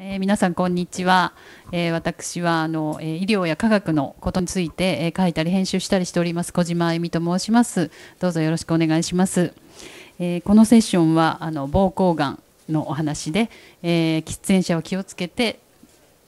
えー、皆さんこんにちは、えー、私はあの、えー、医療や科学のことについて、え書いたり編集したりしております小島あゆみと申しますどうぞよろしくお願いします、えこのセッションはあの膀胱がんのお話で、え喫煙者を気をつけて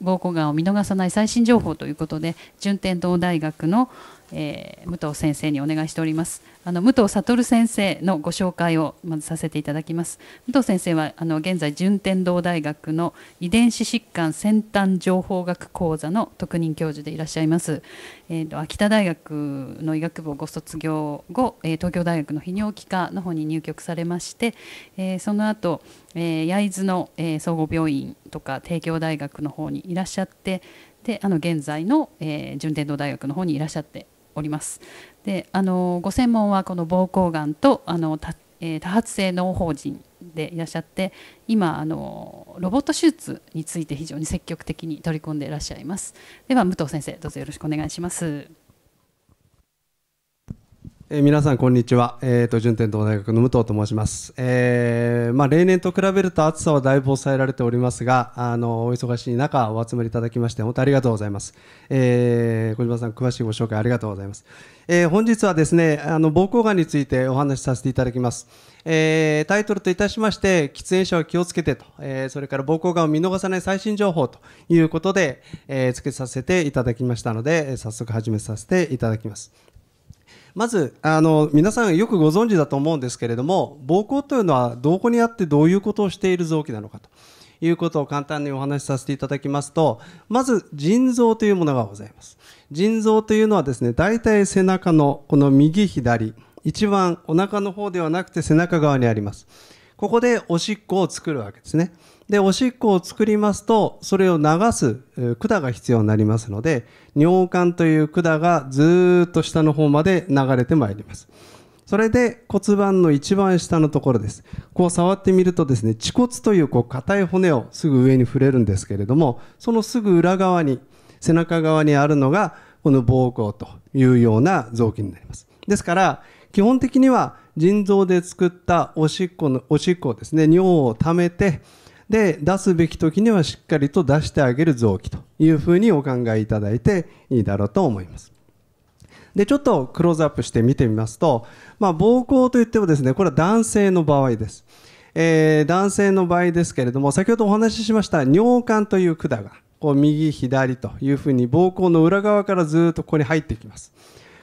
膀胱がんを見逃さない最新情報ということで順天堂大学の、えー、武藤先生にお願いしておりますあの武藤悟先生のご紹介をまずさせていただきます武藤先生はあの現在順天堂大学の遺伝子疾患先端情報学講座の特任教授でいらっしゃいます、えーと、秋田大学の医学部をご卒業後、えー、東京大学の泌尿器科の方に入局されまして、えー、その後、えー、重洲の、えー、総合病院とか帝京大学の方にいらっしゃってであの現在の、えー、順天堂大学の方にいらっしゃっております。であのご専門はこの膀胱がんとあの多,、えー、多発性脳法人でいらっしゃって今あのロボット手術について非常に積極的に取り組んでいらっしゃいますでは武藤先生どうぞよろしくお願いします。えー、皆さんこんにちは、えーと、順天堂大学の武藤と申します、えーまあ、例年と比べると暑さはだいぶ抑えられておりますがあのお忙しい中お集まりいただきまして本当ありがとうございます、えー、小島さん詳しいご紹介ありがとうございます、えー、本日はですねあの膀胱がんについてお話しさせていただきます、えー、タイトルといたしまして喫煙者は気をつけてと、えー、それから膀胱がんを見逃さない最新情報ということで、えー、つけさせていただきましたので早速始めさせていただきますまずあの皆さんよくご存知だと思うんですけれども膀胱というのはどこにあってどういうことをしている臓器なのかということを簡単にお話しさせていただきますとまず腎臓というものがございます腎臓というのはですね大体背中のこの右左一番お腹の方ではなくて背中側にありますここでおしっこを作るわけですねで、おしっこを作りますと、それを流す管が必要になりますので、尿管という管がずっと下の方まで流れてまいります。それで骨盤の一番下のところです。こう触ってみるとですね、恥骨というこう硬い骨をすぐ上に触れるんですけれども、そのすぐ裏側に、背中側にあるのが、この膀胱というような臓器になります。ですから、基本的には腎臓で作ったおしっこの、おしっこをですね、尿を溜めて、で出すべき時にはしっかりと出してあげる臓器というふうにお考えいただいていいだろうと思います。でちょっとクローズアップして見てみますと、まあ、膀胱といってもですねこれは男性の場合です、えー、男性の場合ですけれども先ほどお話ししました尿管という管がこう右左というふうに膀胱の裏側からずっとここに入ってきます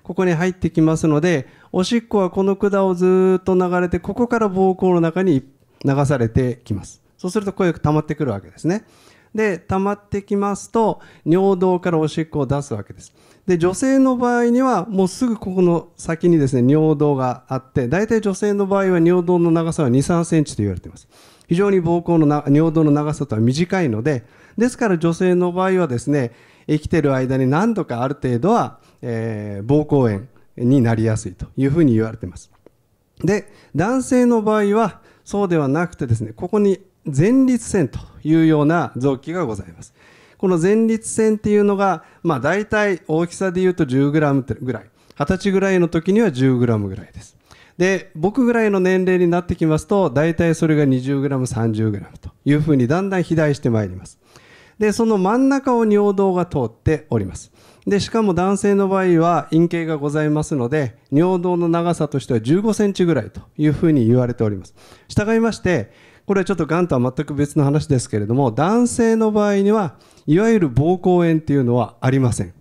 ここに入ってきますのでおしっこはこの管をずっと流れてここから膀胱の中に流されてきますそうすると声が溜まってくるわけですね。で、溜まってきますと、尿道からおしっこを出すわけです。で、女性の場合には、もうすぐここの先にですね、尿道があって、大体女性の場合は尿道の長さは2、3センチと言われています。非常に膀胱のな尿道の長さとは短いので、ですから女性の場合はですね、生きてる間に何度かある程度は、えー、膀胱炎になりやすいというふうに言われています。で、男性の場合は、そうではなくてですね、ここに前立腺というような臓器がございます。この前立腺っていうのが、まあ、大体大きさで言うと 10g ぐらい二十歳ぐらいの時には 10g ぐらいですで僕ぐらいの年齢になってきますと大体それが 20g30g というふうにだんだん肥大してまいりますでその真ん中を尿道が通っておりますでしかも男性の場合は陰茎がございますので尿道の長さとしては1 5センチぐらいというふうに言われております従いましてこれはちょっとがんとは全く別の話ですけれども男性の場合にはいわゆる膀胱炎っていうのはありません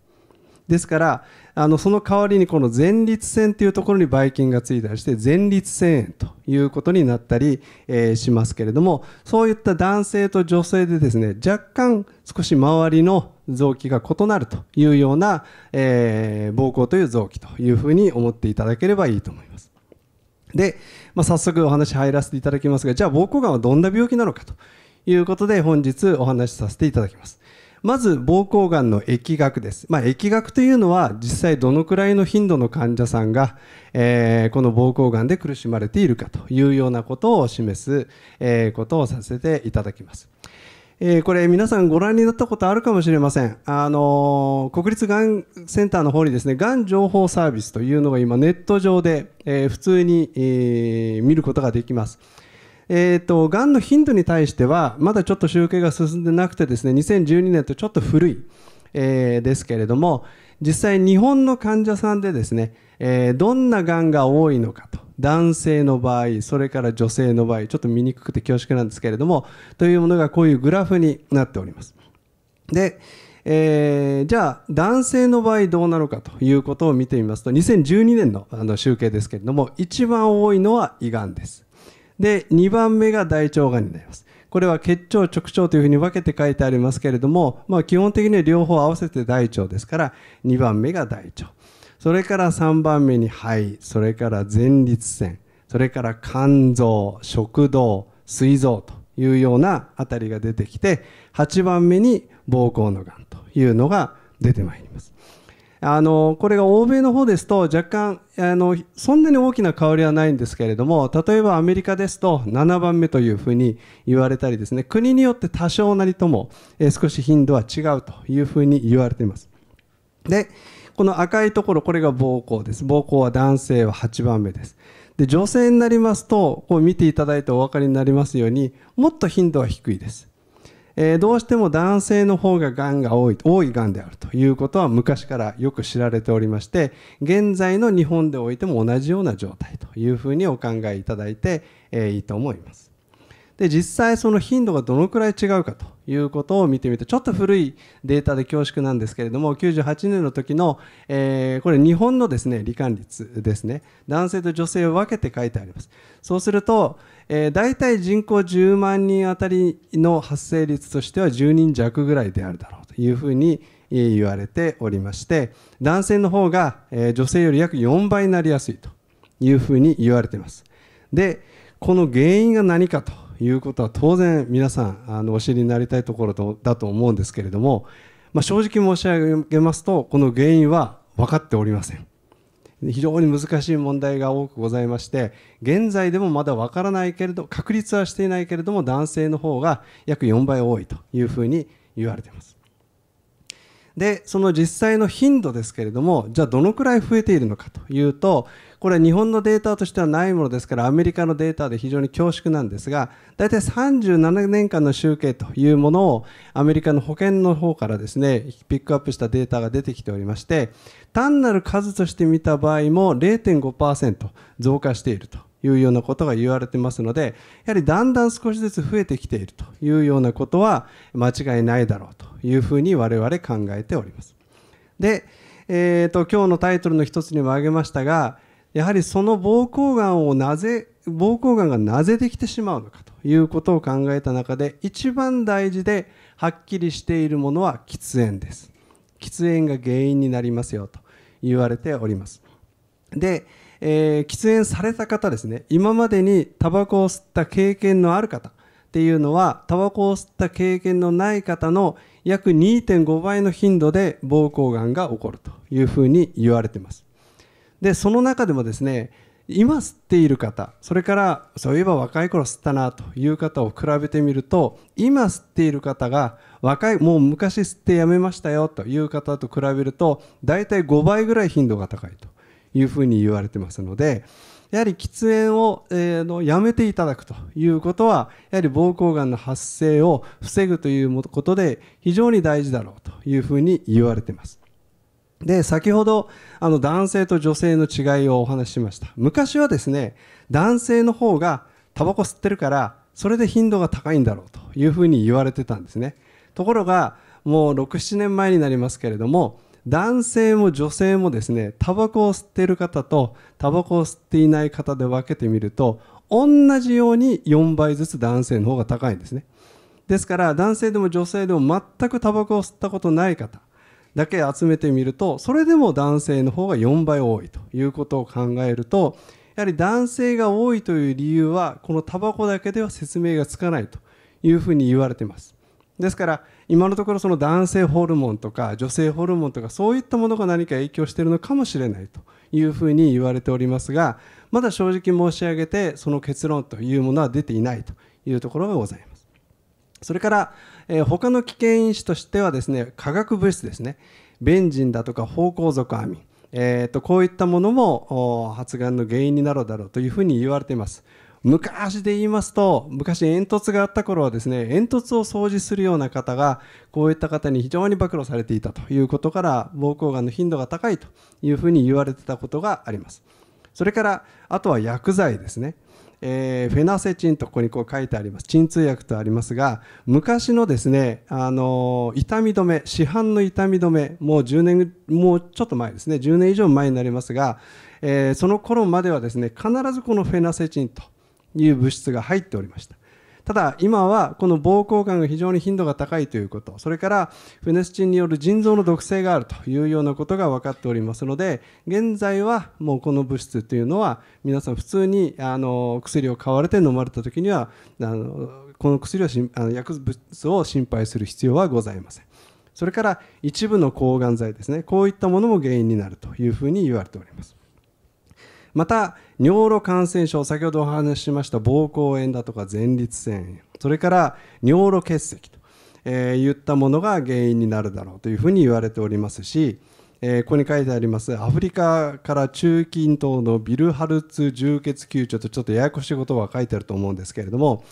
ですからあのその代わりにこの前立腺というところにばい菌がついたりして前立腺炎ということになったり、えー、しますけれどもそういった男性と女性でですね若干少し周りの臓器が異なるというような、えー、膀胱という臓器というふうに思っていただければいいと思います。で、まあ、早速お話入らせていただきますが、じゃあ膀胱がんはどんな病気なのかということで本日お話しさせていただきます。まず膀胱がんの疫学です。まあ、疫学というのは実際どのくらいの頻度の患者さんが、えー、この膀胱がんで苦しまれているかというようなことを示す、えー、ことをさせていただきます。えー、これ皆さんご覧になったことあるかもしれません。あのー、国立がんセンターの方にですね、がん情報サービスというのが今ネット上で、えー、普通に、えー、見ることができます。えっ、ー、と、がんの頻度に対しては、まだちょっと集計が進んでなくてですね、2012年とちょっと古い、えー、ですけれども、実際日本の患者さんでですね、えー、どんながんが多いのかと男性の場合それから女性の場合ちょっと見にくくて恐縮なんですけれどもというものがこういうグラフになっておりますで、えー、じゃあ男性の場合どうなのかということを見てみますと2012年のあの集計ですけれども一番多いのは胃がんですで2番目が大腸がんになりますこれは結腸、直腸というふうに分けて書いてありますけれども、まあ、基本的には両方合わせて大腸ですから、2番目が大腸。それから3番目に肺それから前立腺それから肝臓食道膵臓というようなあたりが出てきて8番目に膀胱のがんというのが出てまいります。あのこれが欧米の方ですと若干あのそんなに大きな香りはないんですけれども例えばアメリカですと7番目というふうに言われたりですね国によって多少なりとも、え少し頻度は違うというふうに言われています。でこの赤いところこれが膀胱です膀胱は男性は8番目ですで女性になりますとこう見ていただいてお分かりになりますようにもっと頻度は低いです、えー、どうしても男性の方ががんが多い多いがんであるということは昔からよく知られておりまして現在の日本でおいても同じような状態というふうにお考えいただいて、えー、いいと思いますで実際その頻度がどのくらい違うかということを見てみてちょっと古いデータで恐縮なんですけれども98年の時の、えー、これ日本のですね罹患率ですね男性と女性を分けて書いてありますそうすると、えー、大体人口10万人あたりの発生率としては10人弱ぐらいであるだろうというふうに言われておりまして男性の方が、えー、女性より約4倍になりやすいというふうに言われていますでこの原因が何かということは当然皆さんあのお知りになりたいところとだと思うんですけれども、まあ、正直申し上げますとこの原因は分かっておりません非常に難しい問題が多くございまして現在でもまだ分からないけれど確率はしていないけれども男性の方が約4倍多いというふうに言われていますでその実際の頻度ですけれどもじゃあどのくらい増えているのかというとこれは日本のデータとしてはないものですからアメリカのデータで非常に恐縮なんですが大体37年間の集計というものをアメリカの保険の方からですねピックアップしたデータが出てきておりまして単なる数として見た場合も0.5%増加しているというようなことが言われてますのでやはりだんだん少しずつ増えてきているというようなことは間違いないだろうというふうに我々考えております。で、えーと今日のタイトルの一つにも挙げましたがやはりその膀胱がんをなぜ膀胱がんがなぜできてしまうのかということを考えた中で一番大事ではっきりしているものは喫煙です喫煙が原因になりますよと言われておりますで、えー、喫煙された方ですね今までにタバコを吸った経験のある方っていうのはタバコを吸った経験のない方の約2.5倍の頻度で膀胱がんが起こるというふうに言われていますでその中でもですね今吸っている方それからそういえば若い頃吸ったなという方を比べてみると今吸っている方が若いもう昔吸ってやめましたよという方と比べると大体5倍ぐらい頻度が高いというふうに言われてますのでやはり喫煙を、えー、のやめていただくということはやはり膀胱がんの発生を防ぐということで非常に大事だろうというふうに言われています。で先ほどあの男性と女性の違いをお話ししました昔はですね男性の方がタバコ吸ってるからそれで頻度が高いんだろうというふうに言われてたんですねところがもう67年前になりますけれども男性も女性もですねタバコを吸っている方とタバコを吸っていない方で分けてみると同じように4倍ずつ男性の方が高いんですねですから男性でも女性でも全くタバコを吸ったことない方だけ集めてみるとそれでも男性の方が4倍多いということを考えるとやはり男性が多いという理由はこのタバコだけでは説明がつかないというふうに言われていますですから今のところその男性ホルモンとか女性ホルモンとかそういったものが何か影響しているのかもしれないというふうに言われておりますがまだ正直申し上げてその結論というものは出ていないというところがございますそれからえー、他の危険因子としてはですね化学物質ですねベンジンだとか芳香族アミン、えーと、こういったものも発がんの原因になるだろうというふうに言われています昔で言いますと昔煙突があった頃はですね煙突を掃除するような方がこういった方に非常に暴露されていたということから膀胱がんの頻度が高いというふうに言われてたことがありますそれからあとは薬剤ですねえー、フェナセチンとここにこう書いてあります鎮痛薬とありますが昔のですね、あの痛み止め市販の痛み止めもう10年もうちょっと前ですね10年以上前になりますが、えー、その頃まではですね必ずこのフェナセチンという物質が入っておりましたただ、今はこの膀胱がんが非常に頻度が高いということ、それからフェネスチンによる腎臓の毒性があるというようなことが分かっておりますので、現在はもうこの物質というのは、皆さん普通にあの薬を買われて飲まれた時には、あのこの薬をあの薬物を心配する必要はございません。それから一部の抗がん剤ですね、こういったものも原因になるというふうに言われております。また尿路感染症先ほどお話ししました膀胱炎だとか前立腺炎それから尿路結石と、えー、いったものが原因になるだろうというふうに言われておりますし、えー、ここに書いてありますアフリカから中近東のビルハルツ充血球長とちょっとややこしいことが書いてあると思うんですけれども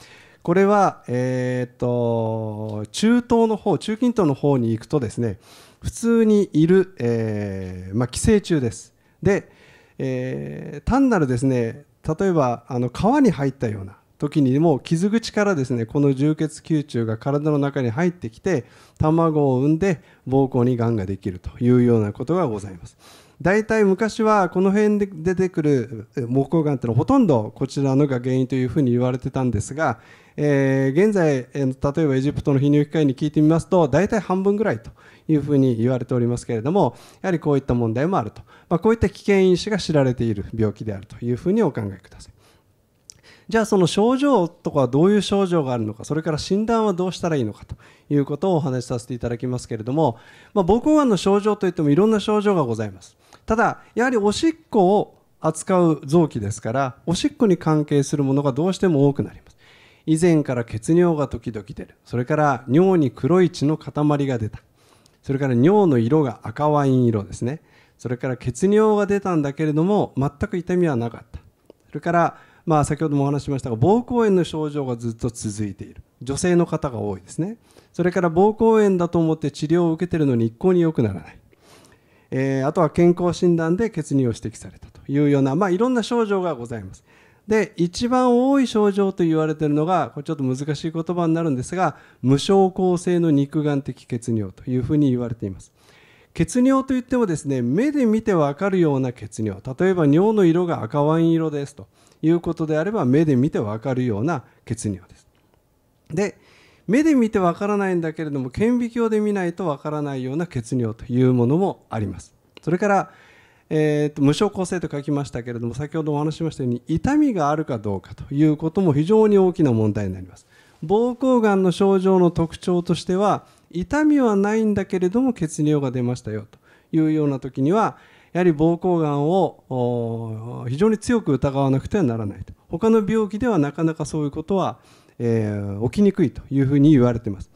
これは、えーと、と中東の方中近東の方に行くとですね普通にいる、えー、まあ、寄生虫です。でえー、単なるですね例えばあの川に入ったような時にも傷口からですねこの充血吸虫が体の中に入ってきて卵を産んで膀胱にがんができるというようなことがございます。大体昔はこの辺で出てくる木工んというのはほとんどこちらのが原因というふうに言われてたんですが、えー、現在、え例えばエジプトの泌尿器科医に聞いてみますと大体半分ぐらいというふうに言われておりますけれどもやはりこういった問題もあるとまあ、こういった危険因子が知られている病気であるというふうにお考えください。じゃあその症状とかどういう症状があるのかそれから診断はどうしたらいいのかということをお話しさせていただきますけれども、まあ、膀胱がんの症状といってもいろんな症状がございますただやはりおしっこを扱う臓器ですからおしっこに関係するものがどうしても多くなります以前から血尿が時々出るそれから尿に黒い血の塊が出たそれから尿の色が赤ワイン色ですねそれから血尿が出たんだけれども全く痛みはなかったそれからまあ先ほどもお話しましたが膀胱炎の症状がずっと続いている女性の方が多いですねそれから膀胱炎だと思って治療を受けているのに一向に良くならない、えー、あとは健康診断で血尿を指摘されたというような、まあ、いろんな症状がございますで一番多い症状と言われているのがこれちょっと難しい言葉になるんですが無症候性の肉眼的血尿というふうに言われています血尿といってもですね目で見て分かるような血尿例えば尿の色が赤ワイン色ですということであれば目で見て分かるような血尿ですで目で見て分からないんだけれども顕微鏡で見ないと分からないような血尿というものもありますそれから、えーと、無症候性と書きましたけれども先ほどお話しましたように痛みがあるかどうかということも非常に大きな問題になります膀胱がんの症状の特徴としては痛みはないんだけれども血尿が出ましたよというような時にはやはり膀胱がんを非常に強く疑わなくてはならないと他の病気ではなかなかそういうことは、えー、起きにくいというふうに言われています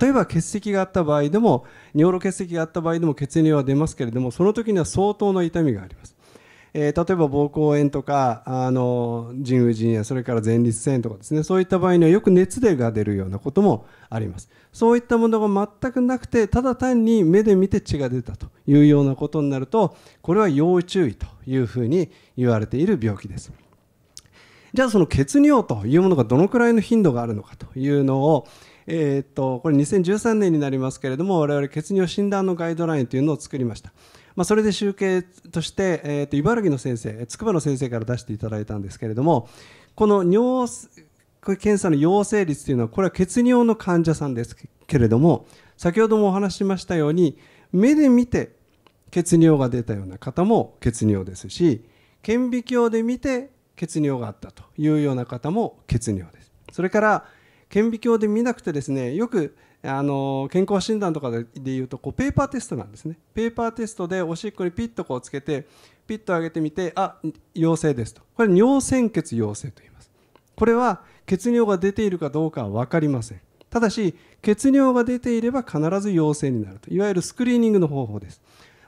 例えば血石があった場合でも尿路結石があった場合でも血尿は出ますけれどもその時には相当の痛みがありますえー、例えば膀胱炎とかあの腎盂腎炎それから前立腺とかですねそういった場合にはよく熱でが出るようなこともありますそういったものが全くなくてただ単に目で見て血が出たというようなことになるとこれは要注意というふうに言われている病気ですじゃあその血尿というものがどのくらいの頻度があるのかというのをえー、っとこれ2013年になりますけれども我々血尿診断のガイドラインというのを作りましたまあ、それで集計として、えー、と茨城の先生筑波の先生から出していただいたんですけれどもこの尿これ検査の陽性率というのはこれは血尿の患者さんですけれども先ほどもお話ししましたように目で見て血尿が出たような方も血尿ですし顕微鏡で見て血尿があったというような方も血尿です。それから顕微鏡で見なくてですねよくあの健康診断とかでいうとこうペーパーテストなんですねペーパーテストでおしっこにピッとこうつけてピッと上げてみてあ陽性ですとこれ尿潜血陽性と言いますこれは血尿が出ているかどうかは分かりませんただし血尿が出ていれば必ず陽性になるといわゆるスクリーニングの方法です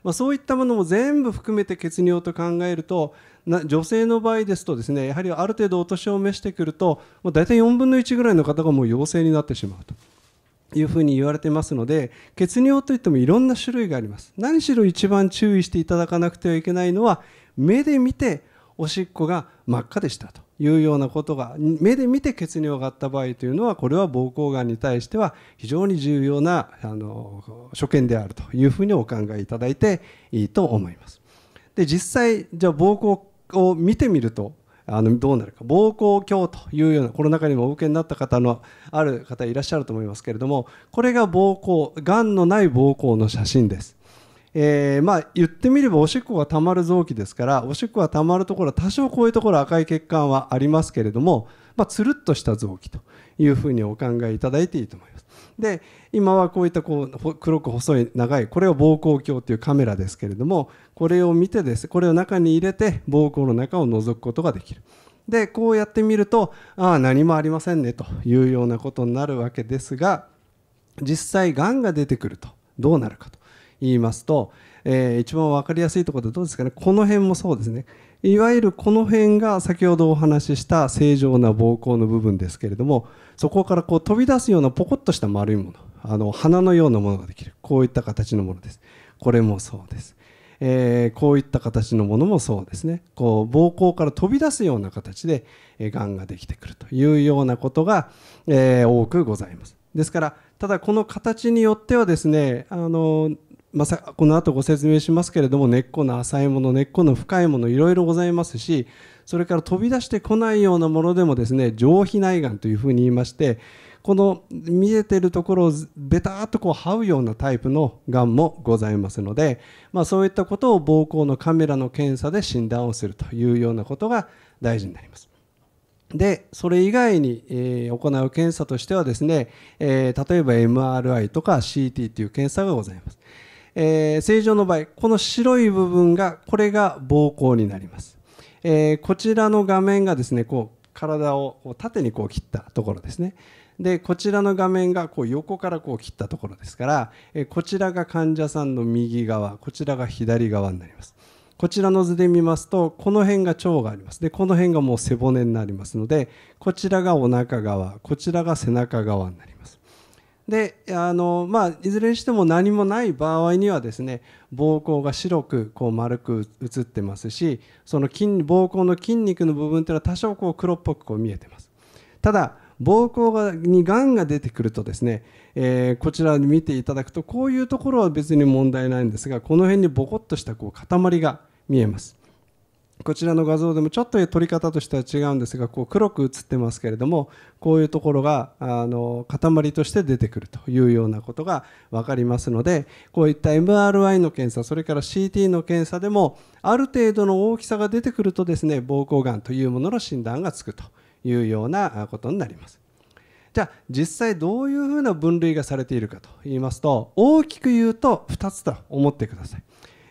まあ、そういったものも全部含めて血尿と考えると女性の場合ですとですねやはりある程度お年を召してくると、大体4分の1ぐらいの方がもう陽性になってしまうというふうに言われてますので血尿といってもいろんな種類があります何しろ一番注意していただかなくてはいけないのは目で見ておしっこが真っ赤でしたというようなことが目で見て血尿があった場合というのはこれは膀胱がんに対しては非常に重要なあの所見であるというふうにお考えいただいていいと思います。で実際じゃあ膀胱を見てみるとあのどうなるか膀胱鏡というようなコロナ禍にもお受けになった方のある方いらっしゃると思いますけれどもこれが膀胱がんのない膀胱の写真です。えー、まあ言ってみればおしっこがたまる臓器ですからおしっこがたまるところ多少こういうところ赤い血管はありますけれども、まあ、つるっとした臓器というふうにお考えいただいていいと思います。で今はこういったこう黒く細い長いこれを膀胱鏡というカメラですけれどもこれを見てですこれを中に入れて膀胱の中を覗くことができる。でこうやってみるとああ何もありませんねというようなことになるわけですが実際がんが出てくるとどうなるかと言いますと、えー、一番分かりやすいところでどうですかねこの辺もそうですねいわゆるこの辺が先ほどお話しした正常な膀胱の部分ですけれどもそこからこう飛び出すようなポコッとした丸いものあの花のようなものができるこういった形のものですこれもそうですえー、こういった形のものもそうですねこう膀胱から飛び出すような形でがんができてくるというようなことが、えー、多くございますですからただこの形によってはですねあのまさこの後ご説明しますけれども根っこの浅いもの根っこの深いものいろいろございますしそれから飛び出してこないようなものでもですね上皮内がんというふうに言いましてこの見えてるところをベターっとこう這うようなタイプのがんもございますので、まあ、そういったことを膀胱のカメラの検査で診断をするというようなことが大事になります。でそれ以外に、え行う検査としてはですね、え例えば MRI とか CT という検査がございます、え正常の場合この白い部分がこれが膀胱になりますえー、こちらの画面がですねこう体を縦にこう切ったところですねでこちらの画面がこう横からこう切ったところですから、えー、こちらが患者さんの右側こちらが左側になりますこちらの図で見ますと、この辺が腸があります。で、この辺がもう背骨になりますので、こちらがお腹側、こちらが背中側になります。であの、まあ、いずれにしても何もない場合にはですね膀胱が白くこう丸く映ってますしその筋膀胱の筋肉の部分というのは多少こう黒っぽくこう見えてますただ膀胱がにがんが出てくるとですね、えー、こちらに見ていただくとこういうところは別に問題ないんですがこの辺にボコッとしたこう塊が見えますこちらの画像でもちょっと撮り方としては違うんですがこう黒く写ってますけれどもこういうところがあの塊として出てくるというようなことが分かりますのでこういった MRI の検査それから CT の検査でもある程度の大きさが出てくるとですね膀胱がんというものの診断がつくというようなことになります。じゃあ実際どういうふうな分類がされているかと言いますと大きく言うと2つと思ってください。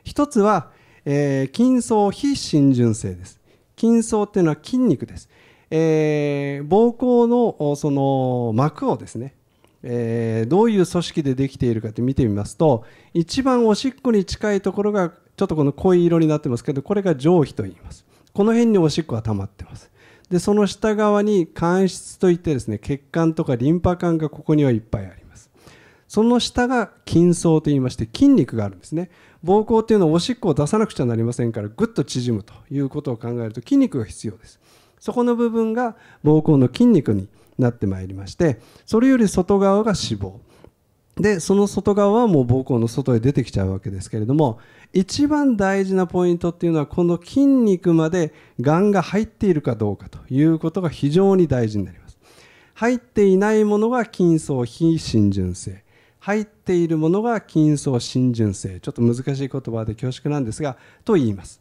1つはえー、筋層非浸潤性です。筋層っていうのは筋肉です。えー、膀胱のその膜をですね、えー、どういう組織でできているかって見てみますと一番おしっこに近いところがちょっとこの濃い色になってますけどこれが上皮と言いますこの辺におしっこが溜まってますでその下側に間質といってですね血管とかリンパ管がここにはいっぱいありますその下が筋層といいまして筋肉があるんですね膀胱っていうのはおしっこを出さなくちゃなりませんからぐっと縮むということを考えると筋肉が必要ですそこの部分が膀胱の筋肉になってまいりましてそれより外側が脂肪でその外側はもう膀胱の外へ出てきちゃうわけですけれども一番大事なポイントっていうのはこの筋肉までがんが入っているかどうかということが非常に大事になります入っていないものが筋層非浸潤性入っているものが金層浸潤性ちょっと難しい言葉で恐縮なんですがと言います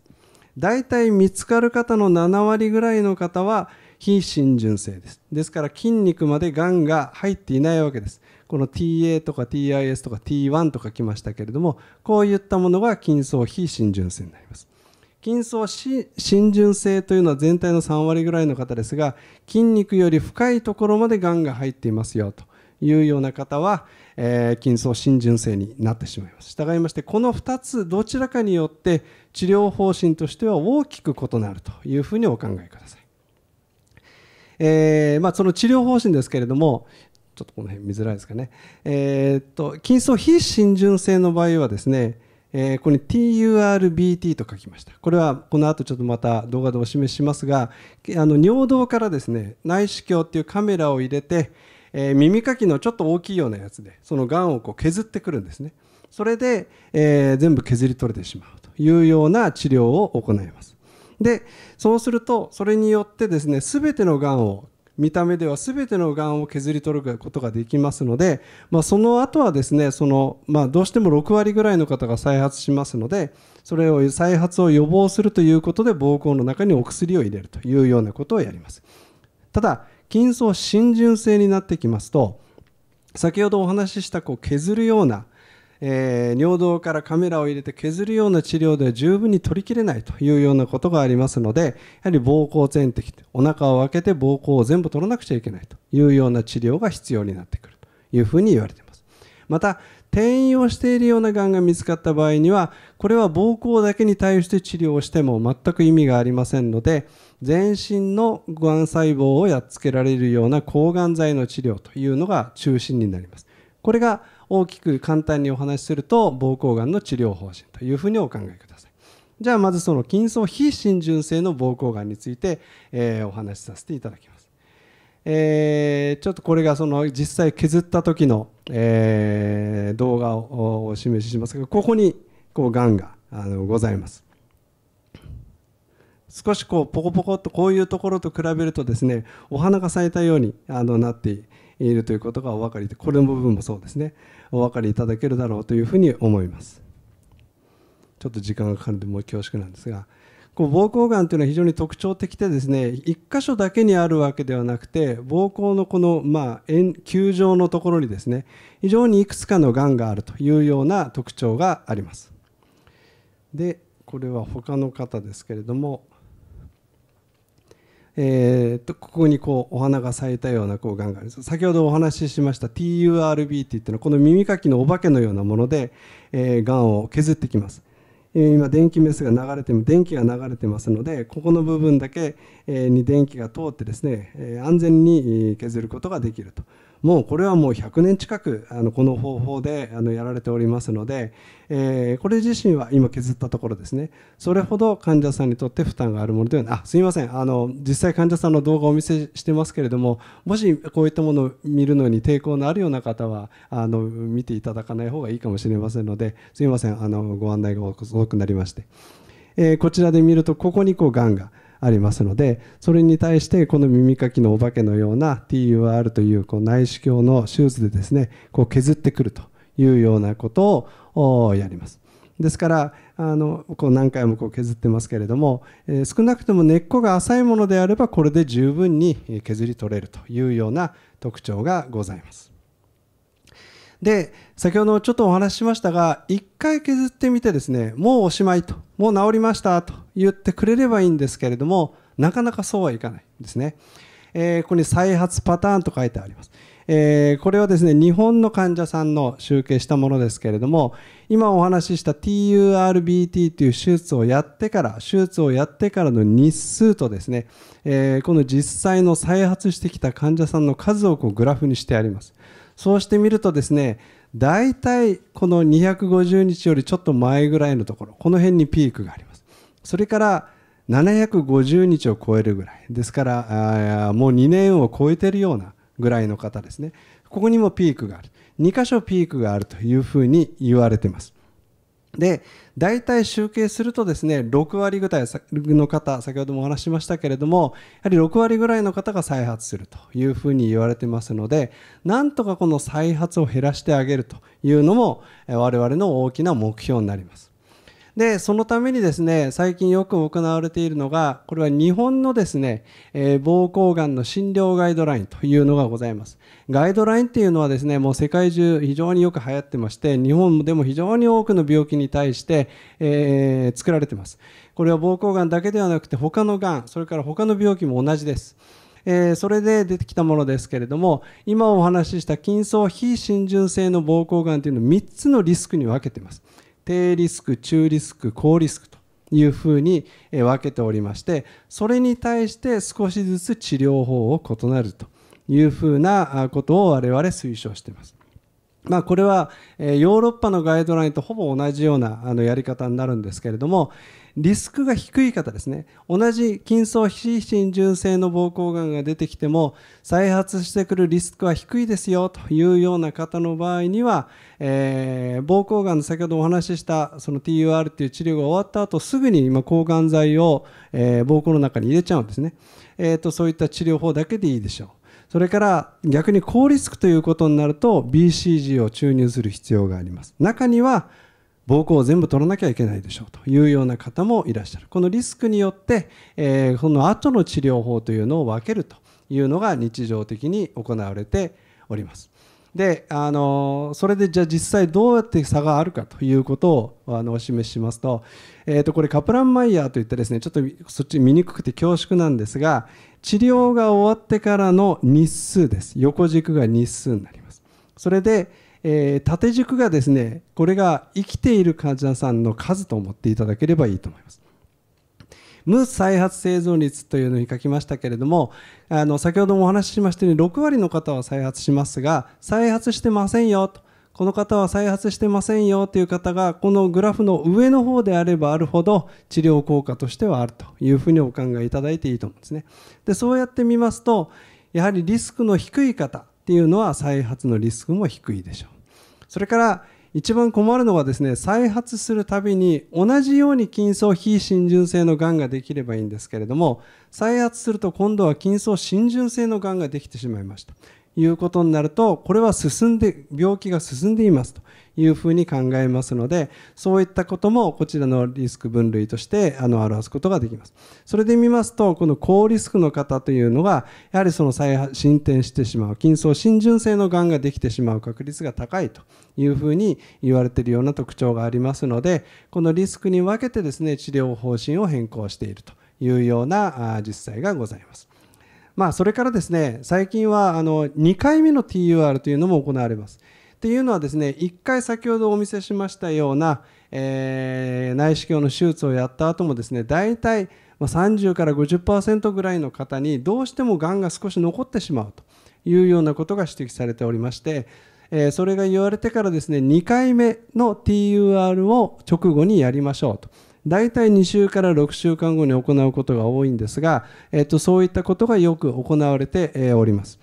大体見つかる方の7割ぐらいの方は非浸潤性ですですから筋肉までがんが入っていないわけですこの TA とか TIS とか T1 とか来ましたけれどもこういったものが筋層非浸潤性になります筋層浸潤性というのは全体の3割ぐらいの方ですが筋肉より深いところまでがんが入っていますよというような方は、え筋層浸潤性になってしまいます。従いまして、この2つどちらかによって治療方針としては大きく異なるというふうにお考えください。えー、まあ、その治療方針ですけれども、ちょっとこの辺見づらいですかね。えー、っと、筋層非浸潤性の場合はですね、えー、ここに TURBT と書きました。これはこの後ちょっとまた動画でお示ししますが、あの尿道からですね、内視鏡っていうカメラを入れて、えー、耳かきのちょっと大きいようなやつでそのがんをこう削ってくるんですねそれで、えー、全部削り取れてしまうというような治療を行いますでそうするとそれによってですね全てのがんを見た目では全てのがんを削り取ることができますので、まあ、その後はですねその、まあ、どうしても6割ぐらいの方が再発しますのでそれを再発を予防するということで膀胱の中にお薬を入れるというようなことをやりますただ筋層浸潤性になってきますと先ほどお話ししたこう削るような、えー、尿道からカメラを入れて削るような治療では十分に取りきれないというようなことがありますのでやはり膀胱全摘お腹を開けて膀胱を全部取らなくちゃいけないというような治療が必要になってくるというふうに言われています。また転移をしているようながんが見つかった場合にはこれは膀胱だけに対して治療をしても全く意味がありませんので全身のがん細胞をやっつけられるような抗がん剤の治療というのが中心になります。これが大きく簡単にお話しすると膀胱がんの治療方針というふうにお考えください。じゃあまずその筋層非浸潤性の膀胱がんについて、えお話しさせていただきます。えー、ちょっとこれがその実際削った時の、え動画をお示ししますがここにこうがんがあのございます。少しこうポコポコっとこういうところと比べるとですねお花が咲いたようにあのなっているということがお分かりでこれの部分もそうですねお分かりいただけるだろうというふうに思いますちょっと時間がかかるのでもう恐縮なんですがこう膀胱がんというのは非常に特徴的でですね1箇所だけにあるわけではなくて膀胱のこのま円球状のところにですね非常にいくつかのがんがあるというような特徴がありますでこれは他の方ですけれどもえー、とここにこうお花が咲いたようなこうガンがあるんです先ほどお話ししました TURB っていってのこの耳かきのお化けのようなもので、えー、を削ってきますえ今電気メスが流れても電気が流れてますのでここの部分だけえに電気が通ってですねえ安全に削ることができると。もうこれはもう100年近くあのこの方法であのやられておりますので、えー、これ自身は今削ったところですねそれほど患者さんにとって負担があるものではないあすみませんあの実際患者さんの動画をお見せしてますけれどももしこういったものを見るのに抵抗のあるような方はあの見ていただかない方がいいかもしれませんのですみませんあのご案内が遅くなりまして、えー、こちらで見るとここにこうがんが。ありますのでそれに対してこの耳かきのお化けのような TUR というこう内視鏡の手術でですねこう削ってくるというようなことをやります。ですからあのこう何回もこう削ってますけれども、え少なくとも根っこが浅いものであればこれで十分に削り取れるというような特徴がございます。で先ほどちょっとお話ししましたが1回削ってみてですねもうおしまいともう治りましたと言ってくれればいいんですけれどもなかなかそうはいかないんですね、えー、ここに再発パターンと書いてあります、えー、これはですね日本の患者さんの集計したものですけれども今お話しした TURBT という手術をやってから手術をやってからの日数とですね、えー、この実際の再発してきた患者さんの数をこうグラフにしてありますそうしてみるとですね大体この250日よりちょっと前ぐらいのところこの辺にピークがありますそれから750日を超えるぐらいですからもう2年を超えてるようなぐらいの方ですねここにもピークがある2箇所ピークがあるというふうに言われてますで大体集計するとですね6割ぐらいの方先ほどもお話しましたけれどもやはり6割ぐらいの方が再発するというふうに言われてますのでなんとかこの再発を減らしてあげるというのも我々の大きな目標になります。で、そのためにですね、最近よく行われているのが、これは日本のですね、えー、膀胱がんの診療ガイドラインというのがございます。ガイドラインっていうのはですね、もう世界中非常によく流行ってまして、日本でも非常に多くの病気に対して、えー、作られてます。これは膀胱がんだけではなくて、他のがん、それから他の病気も同じです。えー、それで出てきたものですけれども今お話しした筋層非浸潤性の膀胱がんというのを3つのリスクに分けてます。低リスク中リスク高リスクというふうに分けておりましてそれに対して少しずつ治療法を異なるというふうなことを我々推奨しています。まあ、これはヨーロッパのガイドラインとほぼ同じようなあのやり方になるんですけれどもリスクが低い方ですね同じ筋層非浸潤性の膀胱がんが出てきても再発してくるリスクは低いですよというような方の場合には、えー、膀胱がんの先ほどお話ししたその TUR という治療が終わった後すぐに今抗がん剤を、えー、膀胱の中に入れちゃうんですね、えーと、とそういった治療法だけでいいでしょうそれから逆に高リスクということになると BCG を注入する必要があります中には膀胱を全部取らなきゃいけないでしょうというような方もいらっしゃるこのリスクによって、えー、この後の治療法というのを分けるというのが日常的に行われておりますであのそれでじゃあ実際どうやって差があるかということをあのお示ししますと,、えー、とこれカプランマイヤーといってですねちょっとそっち見にくくて恐縮なんですが治療が終わってからの日数です横軸が日数になりますそれで、えー、縦軸がですねこれが生きている患者さんの数と思っていただければいいと思います無再発生存率というのに書きましたけれどもあの先ほどもお話ししましたように6割の方は再発しますが再発してませんよとこの方は再発してませんよという方がこのグラフの上の方であればあるほど治療効果としてはあるというふうにお考えいただいていいと思うんですね。でそうやってみますとやはりリスクの低い方っていうのは再発のリスクも低いでしょう。それから一番困るのはですね再発するたびに同じように筋層非浸潤性のがんができればいいんですけれども再発すると今度は筋層浸潤性のがんができてしまいましたいうことになるとこれは進んで病気が進んでいますというふうに考えますのでそういったこともこちらのリスク分類としてあの表すことができますそれで見ますとこの高リスクの方というのはやはりその再進展してしまう筋層浸潤性のがんができてしまう確率が高いというふうに言われているような特徴がありますのでこのリスクに分けてですね治療方針を変更しているというような実際がございます。まあ、それからですね最近はあの2回目の TUR というのも行われます。っていうのはですね一回先ほどお見せしましたような、えー、内視鏡の手術をやった後もですね大体30から50%ぐらいの方にどうしてもがんが少し残ってしまうというようなことが指摘されておりましてえそれが言われてからですね2回目の TUR を直後にやりましょうと。大体2週から6週間後に行うことが多いんですが、えっと、そういったことがよく行われております。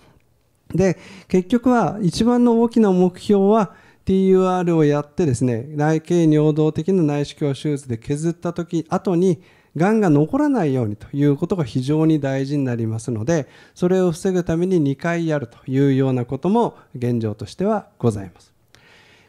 で結局は一番の大きな目標は TUR をやってですね内径尿道的な内視鏡手術で削った時後にがんが残らないようにということが非常に大事になりますのでそれを防ぐために2回やるというようなことも現状としてはございます。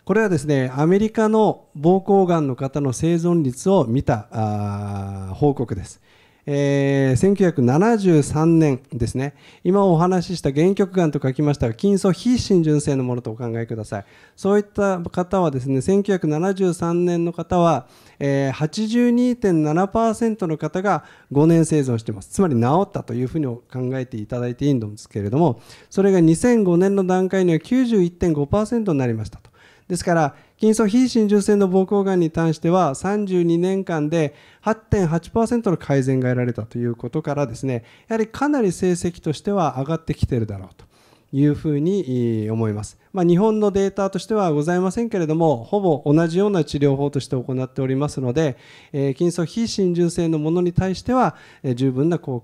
これはですねアメリカの膀胱がんの方の生存率を見た報告です。えー、1973年ですね今お話しした原曲がんと書きましたが金層非浸潤性のものとお考えくださいそういった方はですね1973年の方は、えー、82.7%の方が5年生存していますつまり治ったというふうに考えていただいていいんですけれどもそれが2005年の段階には91.5%になりましたとですから筋層非浸潤性の膀胱がんに対しては32年間で8.8%の改善が得られたということからですねやはりかなり成績としては上がってきてるだろうというふうに思います。まあ、日本のデータとしてはございませんけれども、ほぼ同じような治療法として行っておりますので、筋層非浸潤性のものに対しては、十分な効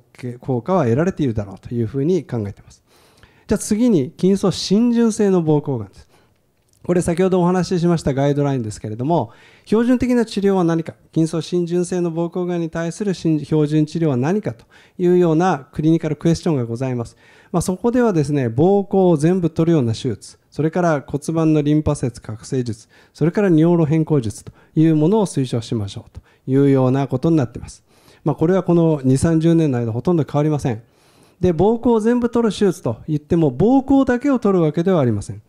果は得られているだろうというふうに考えています。じゃあ次に筋層浸潤性の膀胱がんです。これ先ほどお話ししましたガイドラインですけれども、標準的な治療は何か、筋層浸潤性の膀胱がんに対する標準治療は何かというようなクリニカルクエスチョンがございます。まあ、そこではですね、膀胱を全部取るような手術、それから骨盤のリンパ節覚醒術、それから尿路変更術というものを推奨しましょうというようなことになっています。まあ、これはこの2、30年の間ほとんど変わりません。で、膀胱を全部取る手術といっても、膀胱だけを取るわけではありません。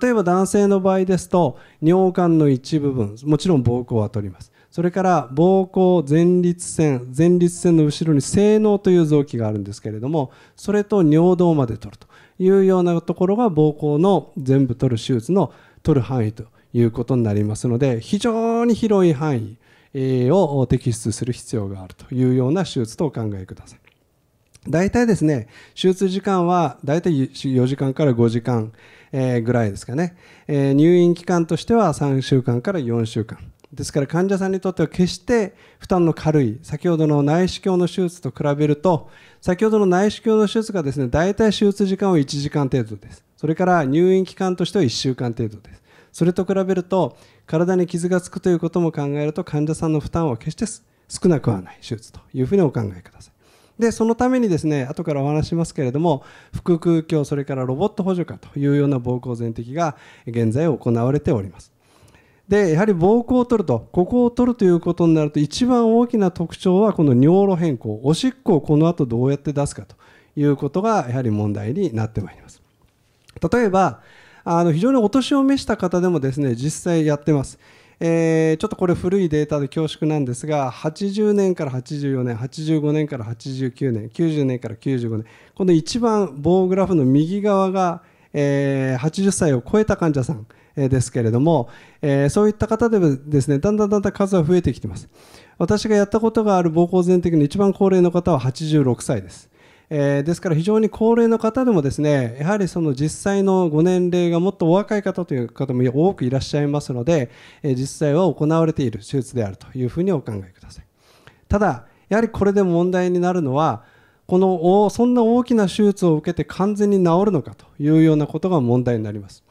例えば男性の場合ですと尿管の一部分もちろん膀胱は取りますそれから膀胱前立腺前立腺の後ろに性能という臓器があるんですけれどもそれと尿道まで取るというようなところが膀胱の全部取る手術の取る範囲ということになりますので非常に広い範囲を摘出する必要があるというような手術とお考えください。大体ですね、手術時間は大体4時間から5時間、えぐらいですかね、え入院期間としては3週間から4週間ですから患者さんにとっては決して負担の軽い先ほどの内視鏡の手術と比べると先ほどの内視鏡の手術がですね大体手術時間は1時間程度ですそれから入院期間としては1週間程度ですそれと比べると体に傷がつくということも考えると患者さんの負担は決して少なくはない手術というふうにお考えくださいでそのためにですね後からお話しますけれども腹腔鏡それからロボット補助下というような膀胱全摘が現在行われておりますでやはり膀胱を取るとここを取るということになると一番大きな特徴はこの尿路変更おしっこをこの後どうやって出すかということがやはり問題になってまいります例えばあの非常にお年を召した方でもですね実際やってますえー、ちょっとこれ古いデータで恐縮なんですが80年から84年85年から89年90年から95年この一番棒グラフの右側が、えー、80歳を超えた患者さんですけれども、えー、そういった方でですねだんだんだんだん数は増えてきています私がやったことがある膀胱全摘の一番高齢の方は86歳ですえー、ですから非常に高齢の方でもですねやはりその実際のご年齢がもっとお若い方という方も多くいらっしゃいますので、えー、実際は行われている手術であるというふうにお考えくださいただやはりこれでも問題になるのはこのそんな大きな手術を受けて完全に治るのかというようなことが問題になります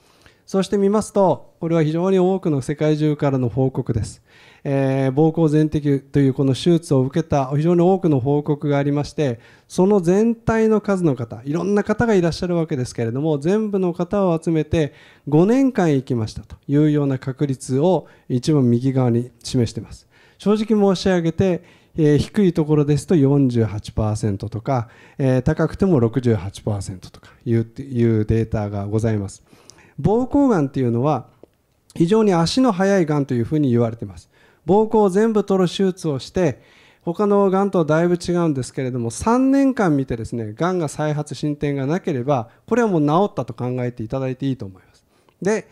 そして見ますとこれは非常に多くの世界中からの報告ですえー、膀胱全摘というこの手術を受けた非常に多くの報告がありましてその全体の数の方いろんな方がいらっしゃるわけですけれども全部の方を集めて5年間行きましたというような確率を一番右側に示しています正直申し上げて、えー、低いところですと48%とか、えー、高くても68%とかいういうデータがございます膀胱がんというのは非常に足の速いがんというふうに言われています膀胱を全部取る手術をして他のがんとだいぶ違うんですけれども3年間見てですねがんが再発進展がなければこれはもう治ったと考えていただいていいと思います。で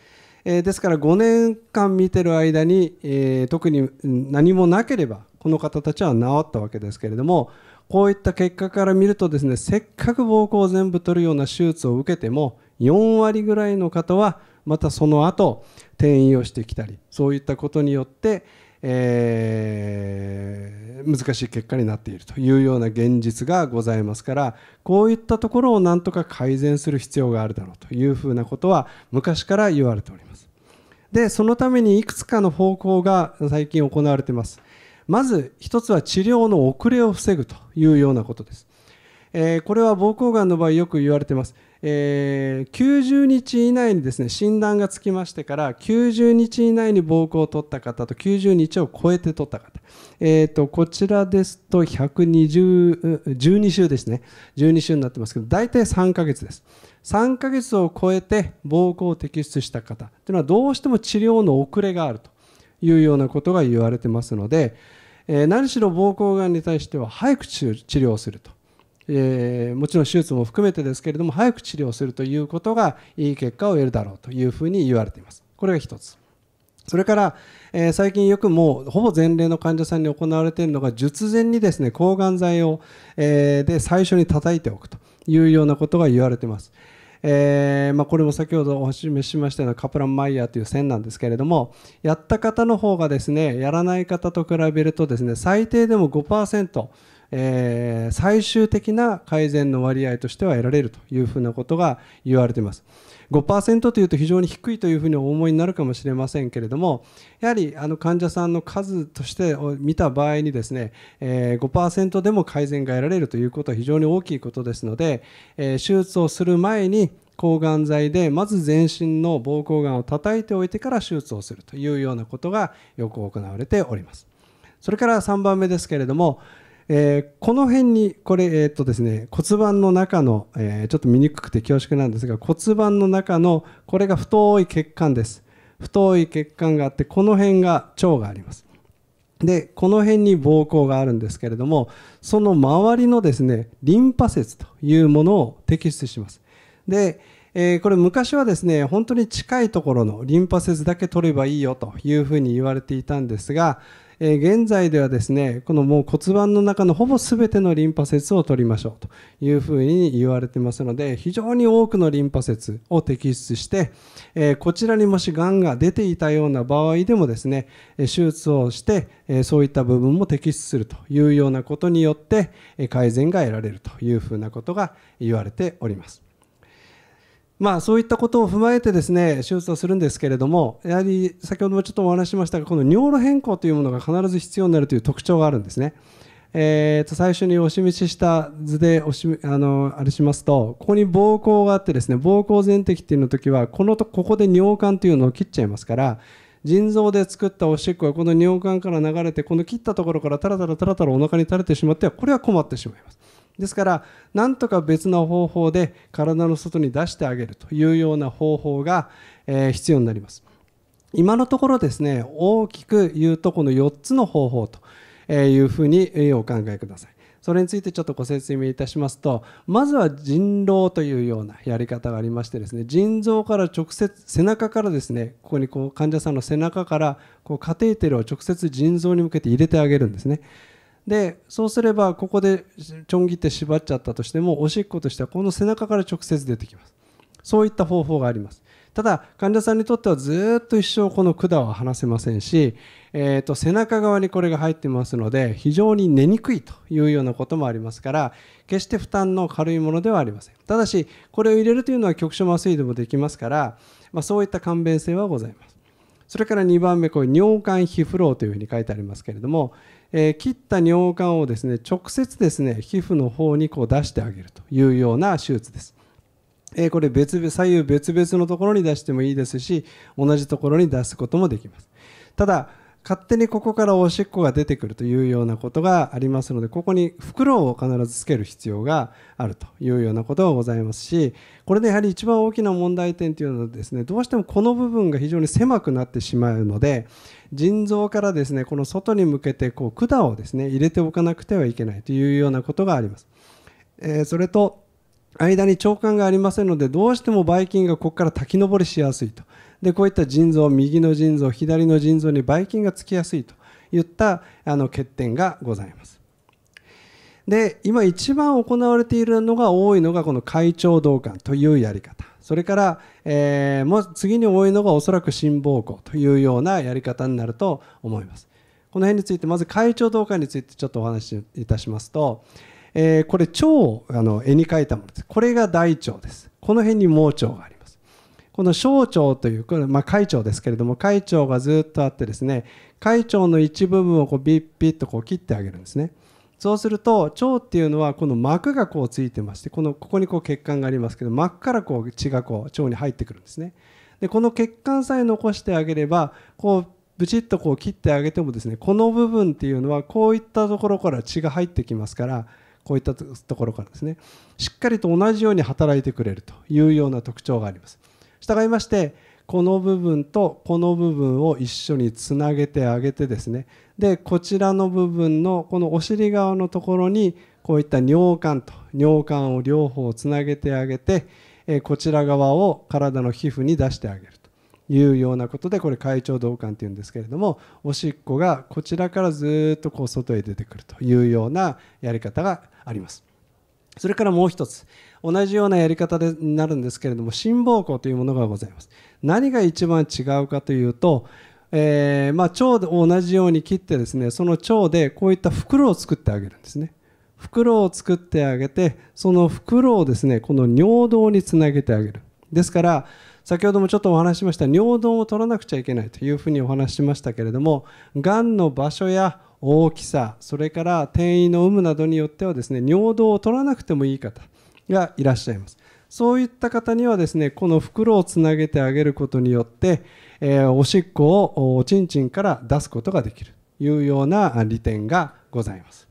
えー、ですから5年間見てる間に、えー、特に何もなければこの方たちは治ったわけですけれどもこういった結果から見るとですねせっかく膀胱を全部取るような手術を受けても4割ぐらいの方はまたその後転移をしてきたりそういったことによってえー、難しい結果になっているというような現実がございますからこういったところをなんとか改善する必要があるだろうというふうなことは昔から言われておりますでそのためにいくつかの方向が最近行われていますまず1つは治療の遅れを防ぐというようなことです、えー、これは膀胱がんの場合よく言われていますえー、90日以内にですね診断がつきましてから90日以内に膀胱を取った方と90日を超えて取った方、えーと、こちらですと112週ですね12週になってますけど大体3ヶ月です3ヶ月を超えて膀胱を摘出した方というのはどうしても治療の遅れがあるというようなことが言われてますので、えー、何しろ膀胱がんに対しては早く治療するとえー、もちろん手術も含めてですけれども早く治療するということがいい結果を得るだろうというふうに言われていますこれが1つそれから、えー、最近よくもうほぼ前例の患者さんに行われているのが術前にですね抗がん剤を、えー、で最初に叩いておくというようなことが言われています、えー、まあ、これも先ほどお示ししましたようなカプランマイヤーという線なんですけれどもやった方の方がですねやらない方と比べるとですね最低でも5%えー、最終的な改善の割合としては得られるというふうなことが言われています。5%というと非常に低いというふうにお思いになるかもしれませんけれども、やはりあの患者さんの数として見た場合にですね、え5%でも改善が得られるということは非常に大きいことですので、え手術をする前に抗がん剤でまず全身の膀胱がんを叩いておいてから手術をするというようなことがよく行われております。それから3番目ですけれども、えー、この辺にこれ、えー、っとですね、骨盤の中の、えー、ちょっと見にくくて恐縮なんですが骨盤の中のこれが太い血管です太い血管があってこの辺が腸がありますでこの辺に膀胱があるんですけれどもその周りのですねリンパ節というものを摘出しますで、えー、これ昔はですね本当に近いところのリンパ節だけ取ればいいよというふうに言われていたんですがえ現在ではですねこのもう骨盤の中のほぼ全てのリンパ節を取りましょうというふうに言われてますので非常に多くのリンパ節を摘出して、えこちらにもしがんが出ていたような場合でもですね手術をして、えそういった部分も摘出するというようなことによって改善が得られるというふうなことが言われております。まあ、そういったことを踏まえてですね手術をするんですけれどもやはり先ほどもちょっとお話ししましたがこの尿路変更というものが必ず必要になるという特徴があるんですね。えー、と最初にお示しした図でおしあのあれしますとここに膀胱があってですね膀胱全摘っていうの時はこのとここで尿管というのを切っちゃいますから腎臓で作ったおしっこがこの尿管から流れてこの切ったところからたらたらたらたらお腹に垂れてしまってはこれは困ってしまいます。ですからなんとか別の方法で体の外に出してあげるというような方法が、必要になります今のところですね大きく言うとこの4つの方法というふうにお考えくださいそれについてちょっとご説明いたしますとまずは人狼というようなやり方がありましてですね腎臓から直接背中からですねここにこう患者さんの背中からこうカテーテルを直接腎臓に向けて入れてあげるんですね。でそうすればここでちょん切って縛っちゃったとしてもおしっことしてはこの背中から直接出てきますそういった方法がありますただ患者さんにとってはずっと一生この管は離せませんし、えー、と背中側にこれが入ってますので非常に寝にくいというようなこともありますから決して負担の軽いものではありませんただしこれを入れるというのは局所麻酔でもできますから、まあ、そういった簡便性はございますそれから2番目これ尿管皮膚ローというふうに書いてありますけれどもえ切った尿管をですね直接ですね皮膚の方にこう出してあげるというような手術です。えこれ別々左右別々のところに出してもいいですし同じところに出すこともできます。ただ勝手にここからおしっこが出てくるというようなことがありますのでここに袋を必ずつける必要があるというようなことがございますしこれでやはり一番大きな問題点というのはですねどうしてもこの部分が非常に狭くなってしまうので腎臓からですねこの外に向けてこう管をですね入れておかなくてはいけないというようなことがあります。えー、それと間に腸管がありませんのでどうしてもばい菌がここから滝登りしやすいとでこういった腎臓右の腎臓左の腎臓にばい菌がつきやすいといったあの欠点がございますで今一番行われているのが多いのがこの会長導管というやり方それから、えー、もう次に多いのがおそらく心膀胱というようなやり方になると思いますこの辺についてまず会長導管についてちょっとお話しいたしますと、えー、これ腸をあの絵に描いたものですこれが大腸ですこの辺に盲腸がありますこの省庁という、これ、まあ、会長ですけれども、会長がずっとあってですね、会長の一部分をこうビッビッとこう切ってあげるんですね。そうすると、腸っていうのは、この膜がこうついてまして、この、ここにこう血管がありますけど、膜からこう血がこう腸に入ってくるんですね。で、この血管さえ残してあげれば、こう、ブチッとこう切ってあげてもですね、この部分っていうのは、こういったところから血が入ってきますから、こういったところからですね、しっかりと同じように働いてくれるというような特徴があります。従いましてこの部分とこの部分を一緒につなげてあげてですねでこちらの部分のこのお尻側のところにこういった尿管と尿管を両方つなげてあげてこちら側を体の皮膚に出してあげるというようなことでこれ会腸導管っていうんですけれどもおしっこがこちらからずっとこう外へ出てくるというようなやり方があります。それからもう一つ、同じようなやり方でなるんですけれども、心膀胱というものがございます。何が一番違うかというと、えー、まあ、腸を同じように切ってですね、その腸でこういった袋を作ってあげるんですね。袋を作ってあげて、その袋をですね、この尿道につなげてあげる。ですから、先ほどもちょっとお話しました、尿道を取らなくちゃいけないというふうにお話ししましたけれども、がんの場所や大きさそれから転移の有無などによってはですね尿道を取らなくてもいい方がいらっしゃいますそういった方にはですねこの袋をつなげてあげることによって、えー、おしっこをおちんちんから出すことができるというような利点がございます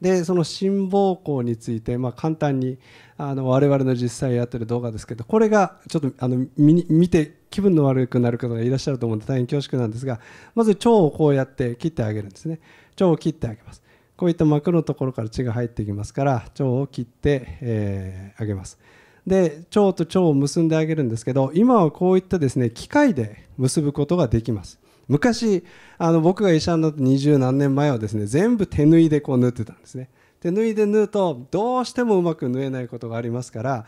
でその心膀胱について、まあ、簡単にあの我々の実際やってる動画ですけどこれがちょっとあの見て気分の悪くなる方がいらっしゃると思うんで大変恐縮なんですがまず腸をこうやって切ってあげるんですね腸を切ってあげますこういった膜のところから血が入ってきますから腸を切って、えー、あげますで腸と腸を結んであげるんですけど今はこういったですね機械で結ぶことができます昔あの僕が医者になって二十何年前はですね全部手縫いでこう縫ってたんですねで縫いで縫うとどうしてもうまく縫えないことがありますから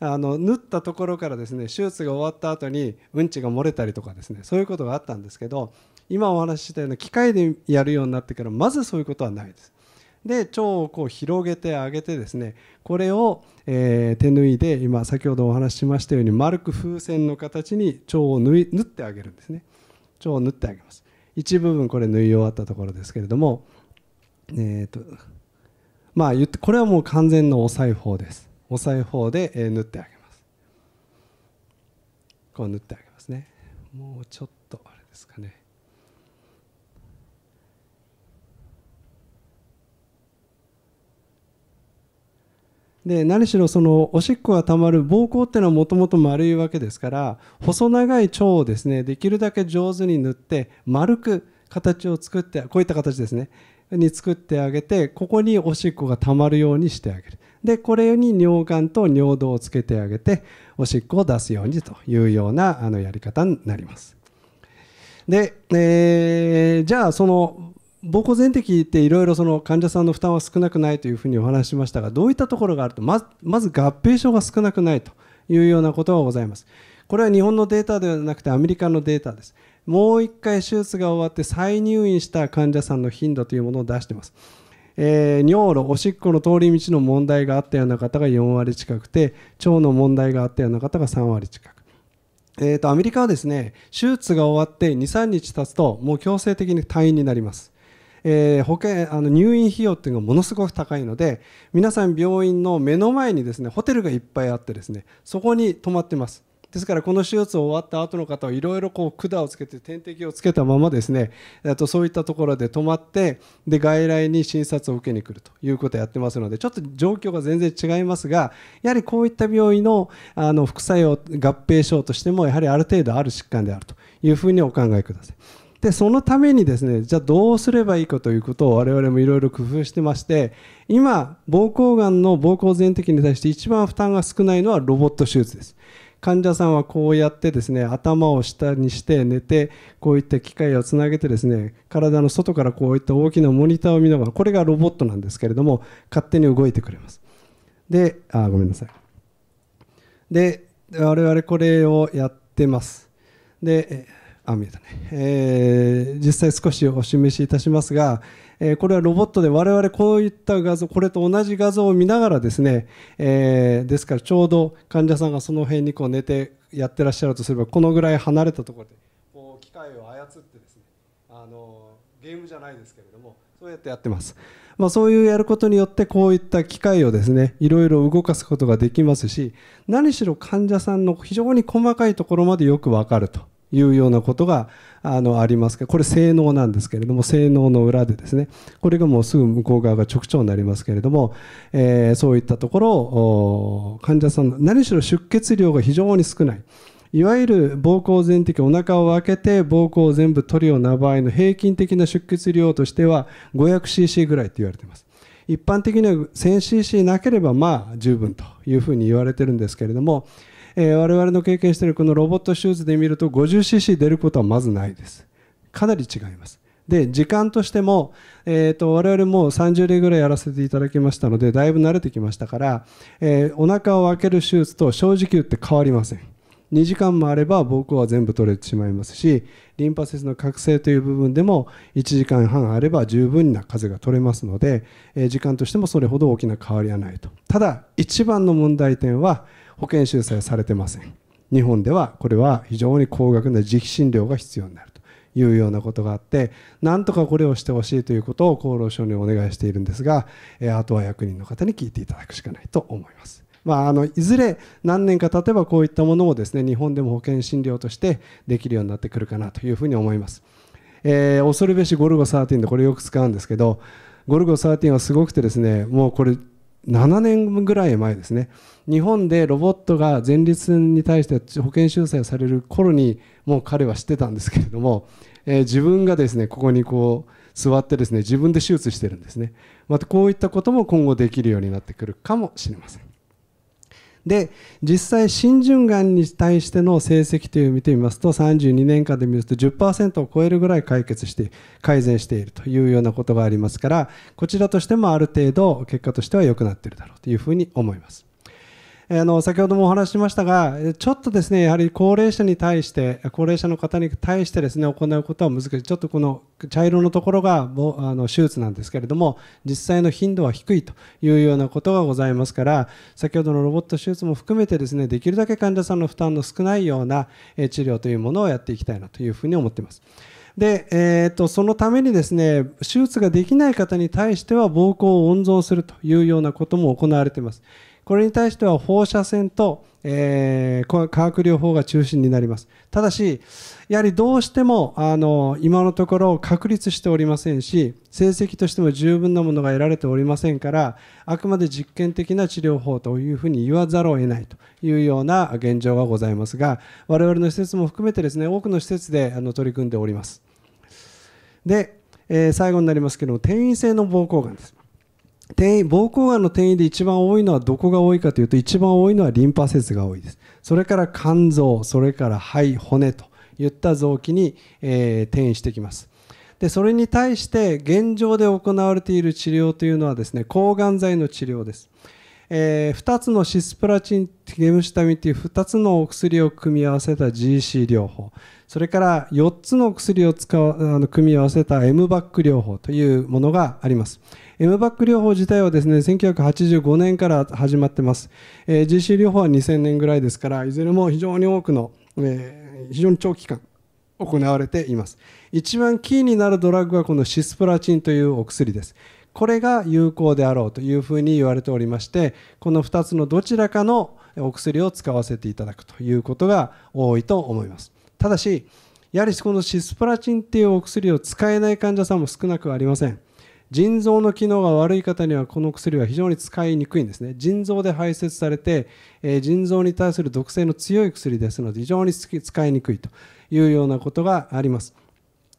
あの縫ったところからですね手術が終わった後にうんちが漏れたりとかですねそういうことがあったんですけど今お話ししたような機械でやるようになってからまずそういうことはないです。で腸をこう広げてあげてですねこれを、え手縫いで今先ほどお話ししましたように丸く風船の形に腸を縫い縫ってあげるんですね腸を縫ってあげます一部分これ縫い終わったところですけれどもえっ、とまあ言ってこれはもう完全のお裁縫ですお裁縫で縫ってあげますこう縫ってあげますねもうちょっとあれですかねで何しろそのおしっこがたまる膀胱っていうのはもともと丸いわけですから細長い腸をですねできるだけ上手に塗って丸く形を作ってこういった形ですねに作ってあげてここにおしっこがたまるようにしてあげるでこれに尿管と尿道をつけてあげておしっこを出すようにというようなあのやり方になりますで、えー、じゃあその膀胱全摘っていろいろその患者さんの負担は少なくないというふうにお話しましたがどういったところがあるとまず合併症が少なくないというようなことがございますこれは日本のデータではなくてアメリカのデータですもう1回手術が終わって再入院した患者さんの頻度というものを出しています。えー、尿路おしっこの通り道の問題があったような方が4割近くて腸の問題があったような方が3割近く。えーと、アメリカはですね手術が終わって23日経つともう強制的に退院になります、えー、保険あの入院費用っていうのがものすごく高いので皆さん病院の目の前にですねホテルがいっぱいあってですねそこに泊まってますですからこの手術を終わった後の方はいろいろこう管をつけて点滴をつけたままですねとそういったところで止まってで外来に診察を受けに来るということをやってますのでちょっと状況が全然違いますがやはりこういった病院のあの副作用合併症としてもやはりある程度ある疾患であるというふうにお考えください。でそのためにですねじゃあどうすればいいかということを我々もいろいろ工夫してまして今膀胱がんの膀胱全摘に対して一番負担が少ないのはロボット手術です。患者さんはこうやってですね頭を下にして寝てこういった機械をつなげてですね体の外からこういった大きなモニターを見ながらこれがロボットなんですけれども勝手に動いてくれますであごめんなさいで我々これをやってますであ見えたね、えー、実際少しお示しいたしますが、えー、これはロボットで我々こういった画像これと同じ画像を見ながらですね、えー、ですからちょうど患者さんがその辺にこう寝てやってらっしゃるとすればこのぐらい離れたところでこう機械を操ってですねあのゲームじゃないですけれどもそうやってやってます、まあ、そういうやることによってこういった機械をですねいろいろ動かすことができますし何しろ患者さんの非常に細かいところまでよくわかると。いうようなことがあのありますこれ性能なんですけれども性能の裏でですねこれがもうすぐ向こう側が直腸になりますけれども、えそういったところを患者さん何しろ出血量が非常に少ない。いわゆる膀胱全摘お腹を開けて膀胱を全部取るような場合の平均的な出血量としては 500cc ぐらいと言われています一般的には 1000cc なければまあ十分というふうに言われてるんですけれどもえー、我々の経験しているこのロボット手術で見ると 50cc 出ることはまずないですかなり違いますで時間としても、えーと、と我々もう30例ぐらいやらせていただきましたのでだいぶ慣れてきましたから、えー、お腹を開ける手術と正直言って変わりません2時間もあれば膀胱は全部取れてしまいますしリンパ節の覚醒という部分でも1時間半あれば十分な数が取れますので、時間としてもそれほど大きな変わりはないとただ一番の問題点は保険修正されてません日本ではこれは非常に高額な磁気診療が必要になるというようなことがあってなんとかこれをしてほしいということを厚労省にお願いしているんですがあとは役人の方に聞いていただくしかないと思います。まあ、あのいずれ何年か経てばこういったものもですね日本でも保険診療としてできるようになってくるかなというふうに思います。えー、恐るべしゴルゴ13でこれよく使うんですけどゴルゴ13はすごくてですねもうこれ7年ぐらい前ですね日本でロボットが前立腺に対して保険修正される頃にもう彼は知ってたんですけれども、えー、自分がですねここにこう座ってですね自分で手術してるんですねまたこういったことも今後できるようになってくるかもしれません。で実際浸潤がんに対しての成績という見てみますと32年間で見ると10%を超えるぐらい解決して改善しているというようなことがありますからこちらとしてもある程度結果としては良くなっているだろうというふうに思います。あの先ほどもお話ししましたが、ちょっとですねやはり高齢者に対して、高齢者の方に対してですね行うことは難しい、ちょっとこの茶色のところがあの手術なんですけれども、実際の頻度は低いというようなことがございますから、先ほどのロボット手術も含めて、ですねできるだけ患者さんの負担の少ないような治療というものをやっていきたいなというふうに思っています。で、えーと、そのためにですね手術ができない方に対しては膀胱を温存するというようなことも行われていますこれに対しては放射線と、えー、化学療法が中心になりますただしやはりどうしてもあの今のところ確立しておりませんし成績としても十分なものが得られておりませんからあくまで実験的な治療法というふうに言わざるを得ないというような現状がございますが我々の施設も含めてですね多くの施設であの取り組んでおりますで、えー、最後になりますけども転移性の膀胱がんです転移膀胱がんの転移で一番多いのはどこが多いかというと一番多いのはリンパ節が多いですそれから肝臓それから肺骨といった臓器に、えー、転移してきますでそれに対して現状で行われている治療というのはですね抗がん剤の治療ですえー、2つのシスプラチン、ゲムシタミンという2つのお薬を組み合わせた GC 療法、それから4つの薬を使うあの組み合わせた m バック療法というものがあります。m バック療法自体はですね、1985年から始まってます。えー、GC 療法は2000年ぐらいですから、いずれも非常に多くの、えー、非常に長期間、行われています一番キーになるドラッグはこのシスプラチンというお薬ですこれが有効であろうというふうに言われておりましてこの2つのどちらかのお薬を使わせていただくということが多いと思いますただしやはりこのシスプラチンっていうお薬を使えない患者さんも少なくありません腎臓の機能が悪い方にはこの薬は非常に使いにくいんですね腎臓で排泄されて、えー、腎臓に対する毒性の強い薬ですので非常に使いにくいというようなことがあります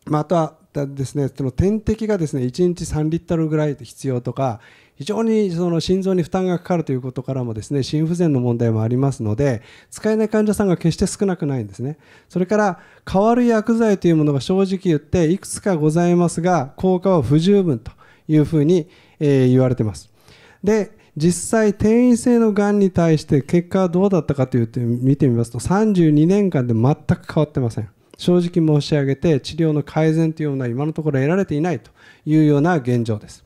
またったですねその点滴がですね1日3リットルぐらい必要とか非常にその心臓に負担がかかるということからもですね心不全の問題もありますので使えない患者さんが決して少なくないんですねそれから変わる薬剤というものが正直言っていくつかございますが効果は不十分というふうに、え言われてますで実際転移性のがんに対して結果はどうだったかというと見てみますと32年間で全く変わってません正直申し上げて治療の改善というものは今のところ得られていないというような現状です。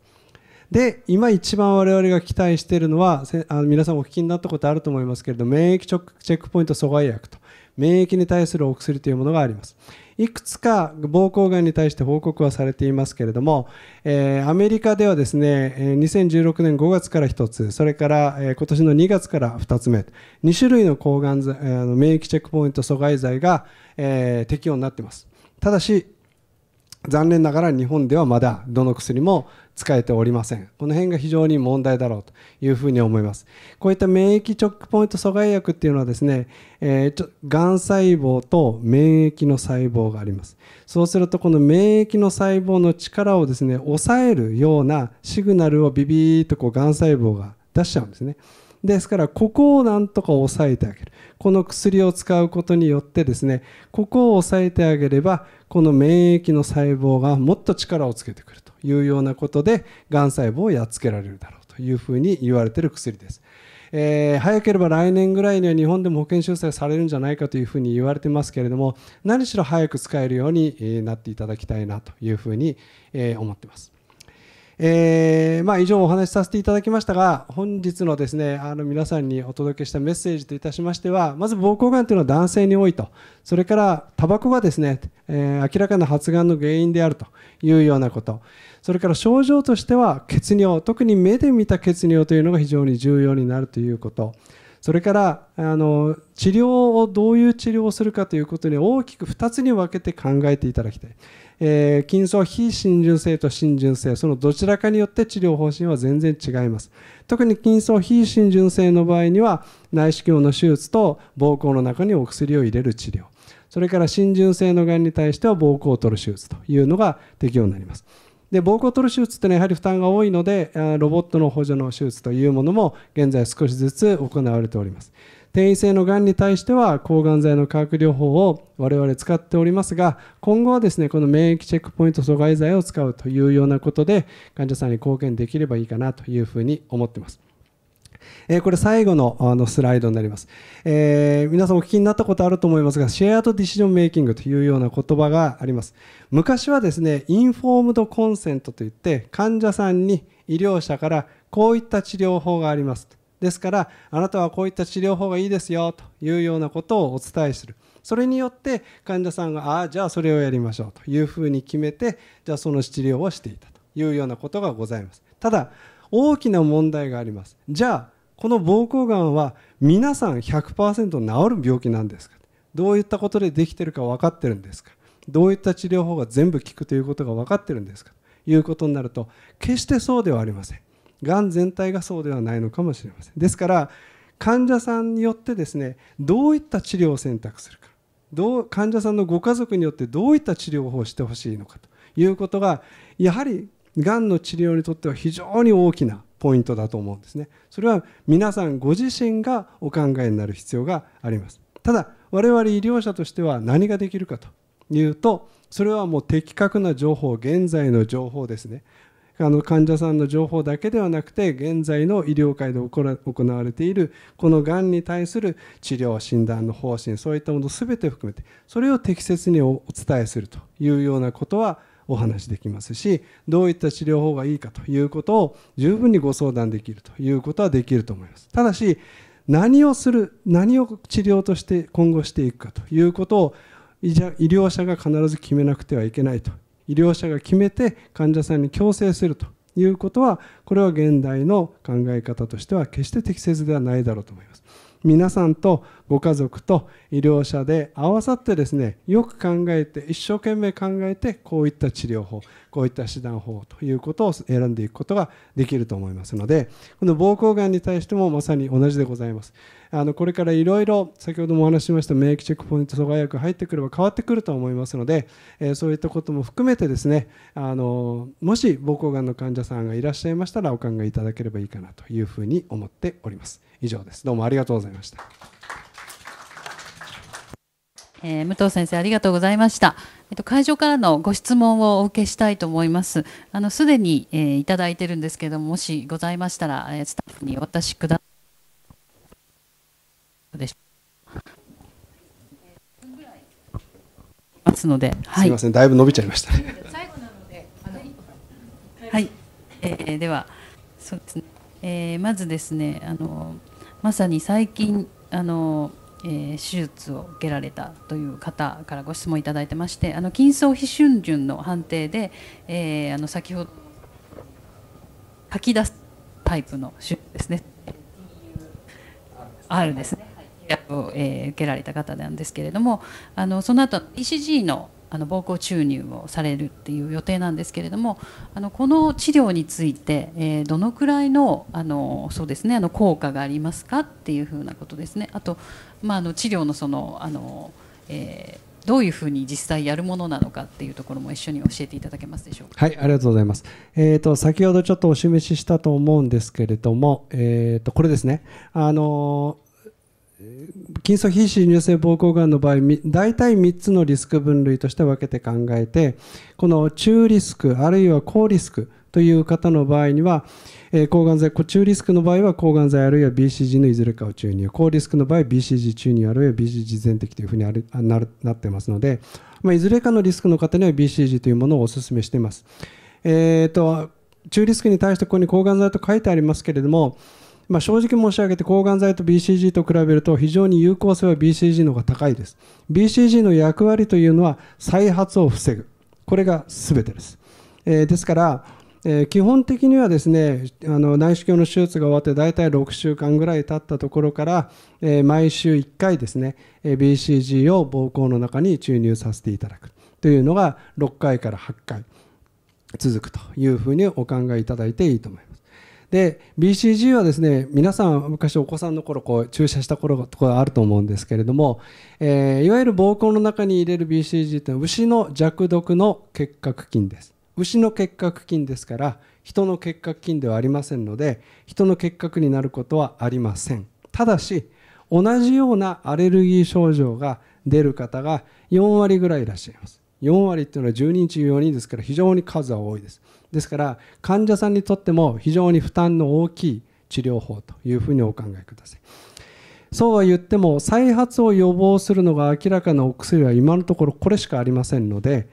で今一番我々が期待しているのはあの皆さんお聞きになったことあると思いますけれど免疫チェックポイント阻害薬と免疫に対するお薬というものがありますいくつか膀胱がんに対して報告はされていますけれども、えー、アメリカではですね2016年5月から1つそれから、えー、今年の2月から2つ目2種類の抗がん剤、えー、免疫チェックポイント阻害剤が、えー、適用になっていますただし残念ながら日本ではまだどの薬も使えておりません。この辺が非常に問題だろうというふうに思います。こういった免疫チョックポイント阻害薬っていうのはですね、えー、がん細胞と免疫の細胞があります。そうするとこの免疫の細胞の力をですね、抑えるようなシグナルをビビーとこうがん細胞が出しちゃうんですね。ですからここをなんとか抑えてあげるこの薬を使うことによってですねここを抑えてあげればこの免疫の細胞がもっと力をつけてくるというようなことでがん細胞をやっつけられるだろうというふうに言われている薬です。えー、早ければ来年ぐらいには日本でも保険修正されるんじゃないかというふうに言われてますけれども何しろ早く使えるようになっていただきたいなというふうに思ってます。えー、まあ、以上お話しさせていただきましたが本日のですねあの皆さんにお届けしたメッセージといたしましてはまず膀胱がんというのは男性に多いとそれからタバコがですね、えー、明らかな発がんの原因であるというようなことそれから症状としては血尿特に目で見た血尿というのが非常に重要になるということそれからあの治療をどういう治療をするかということに大きく2つに分けて考えていただきたい。えー、筋層非浸潤性と浸潤性そのどちらかによって治療方針は全然違います特に筋層非浸潤性の場合には内視鏡の手術と膀胱の中にお薬を入れる治療それから浸潤性のがんに対しては膀胱を取る手術というのが適用になりますで膀胱を取る手術というのはやはり負担が多いのでロボットの補助の手術というものも現在少しずつ行われております転移性のがんに対しては抗がん剤の化学療法を我々使っておりますが今後はですねこの免疫チェックポイント阻害剤を使うというようなことで患者さんに貢献できればいいかなというふうに思っています。えこれ最後のあのスライドになります、えー、皆さんお聞きになったことあると思いますが、シェアードディシジョンメイキングというような言葉があります。昔はですね、インフォームドコンセントといって、患者さんに医療者からこういった治療法がありますと。ですからあなたはこういった治療法がいいですよというようなことをお伝えするそれによって患者さんがああじゃあそれをやりましょうというふうに決めてじゃあその治療をしていたというようなことがございますただ大きな問題がありますじゃあこの膀胱がんは皆さん100%治る病気なんですかどういったことでできてるか分かってるんですかどういった治療法が全部効くということが分かってるんですかということになると決してそうではありませんがん全体がそうではないのかもしれませんですから患者さんによってですねどういった治療を選択するかどう患者さんのご家族によってどういった治療法をしてほしいのかということがやはりがんの治療にとっては非常に大きなポイントだと思うんですねそれは皆さんご自身がお考えになる必要がありますただ我々医療者としては何ができるかというとそれはもう的確な情報現在の情報ですねあの患者さんの情報だけではなくて現在の医療界で行われているこのがんに対する治療診断の方針そういったもの全て含めてそれを適切にお伝えするというようなことはお話できますしどういった治療法がいいかということを十分にご相談できるということはできると思います。ただし何をする何を治療として今後していくかということを医療者が必ず決めなくてはいけないと医療者が決めて患者さんに強制するということはこれは現代の考え方としては決して適切ではないだろうと思います。皆さんとご家族と医療者で合わさってですねよく考えて一生懸命考えてこういった治療法こういった手段法ということを選んでいくことができると思いますのでこの膀胱がんに対してもまさに同じでございますあのこれからいろいろ先ほどもお話ししました免疫チェックポイント阻害薬入ってくれば変わってくると思いますので、えー、そういったことも含めてですねあのもし膀胱がんの患者さんがいらっしゃいましたらお考えいただければいいかなというふうに思っております以上ですどうもありがとうございました。えー、武藤先生ありがとうございました。えっと会場からのご質問をお受けしたいと思います。あのすでに、えー、いただいてるんですけども、もしございましたら、えー、スタッフにお渡しください。でしますので、すみません、だいぶ伸びちゃいました、ね、最はい、えー、では、そうですね、えー、まずですね、あのまさに最近あの、えー、手術を受けられたという方からご質問いただいてまして、あの筋層非春順の判定で、えー、あの先ほど書き出すタイプの手術ですね。あるですね。を、えー、受けられた方なんですけれどもあのその後 ECG のあの膀胱注入をされるっていう予定なんですけれどもあのこの治療について、えー、どのくらいのあのそうです、ね、あの効果がありますかっていうふうなことですねあと、まあ、あの治療のそのあの、えーどういうふうに実際やるものなのかっていうところも一緒に教えていただけますでしょうか。はい、ありがとうございます。えっ、ー、と、先ほどちょっとお示ししたと思うんですけれども、えっ、ー、と、これですね。あの、筋素非侵乳性膀胱がんの場合大体3つのリスク分類として分けて考えてこの中リスクあるいは高リスクという方の場合には、え抗がん剤、中リスクの場合は抗がん剤あるいは BCG のいずれかを注入、高リスクの場合 BCG 注入あるいは BCG 全摘というふうにあるなるなってますので、まあ、いずれかのリスクの方には BCG というものをお勧めしています。えーと中リスクに対してここに抗がん剤と書いてありますけれども、まあ、正直申し上げて抗がん剤と BCG と比べると非常に有効性は BCG の方が高いです BCG の役割というのは再発を防ぐこれが全てです、えー、ですから、えー、基本的にはですねあの内視鏡の手術が終わって大体6週間ぐらい経ったところから、えー、毎週1回ですね BCG を膀胱の中に注入させていただくというのが6回から8回続くというふうにお考えいただいていいと思います。で BCG はですね皆さん昔お子さんの頃こう注射した頃とかあると思うんですけれども、えー、いわゆる膀胱の中に入れる BCG というのは牛の弱毒の結核菌です牛の結核菌ですから人の結核菌ではありませんので人の結核になることはありませんただし同じようなアレルギー症状が出る方が4割ぐらいいらっしゃいます4割っていうのは10人中4人ですから非常に数は多いですですから患者さんにとっても非常に負担の大きい治療法というふうにお考えくださいそうは言っても再発を予防するのが明らかなお薬は今のところこれしかありませんので、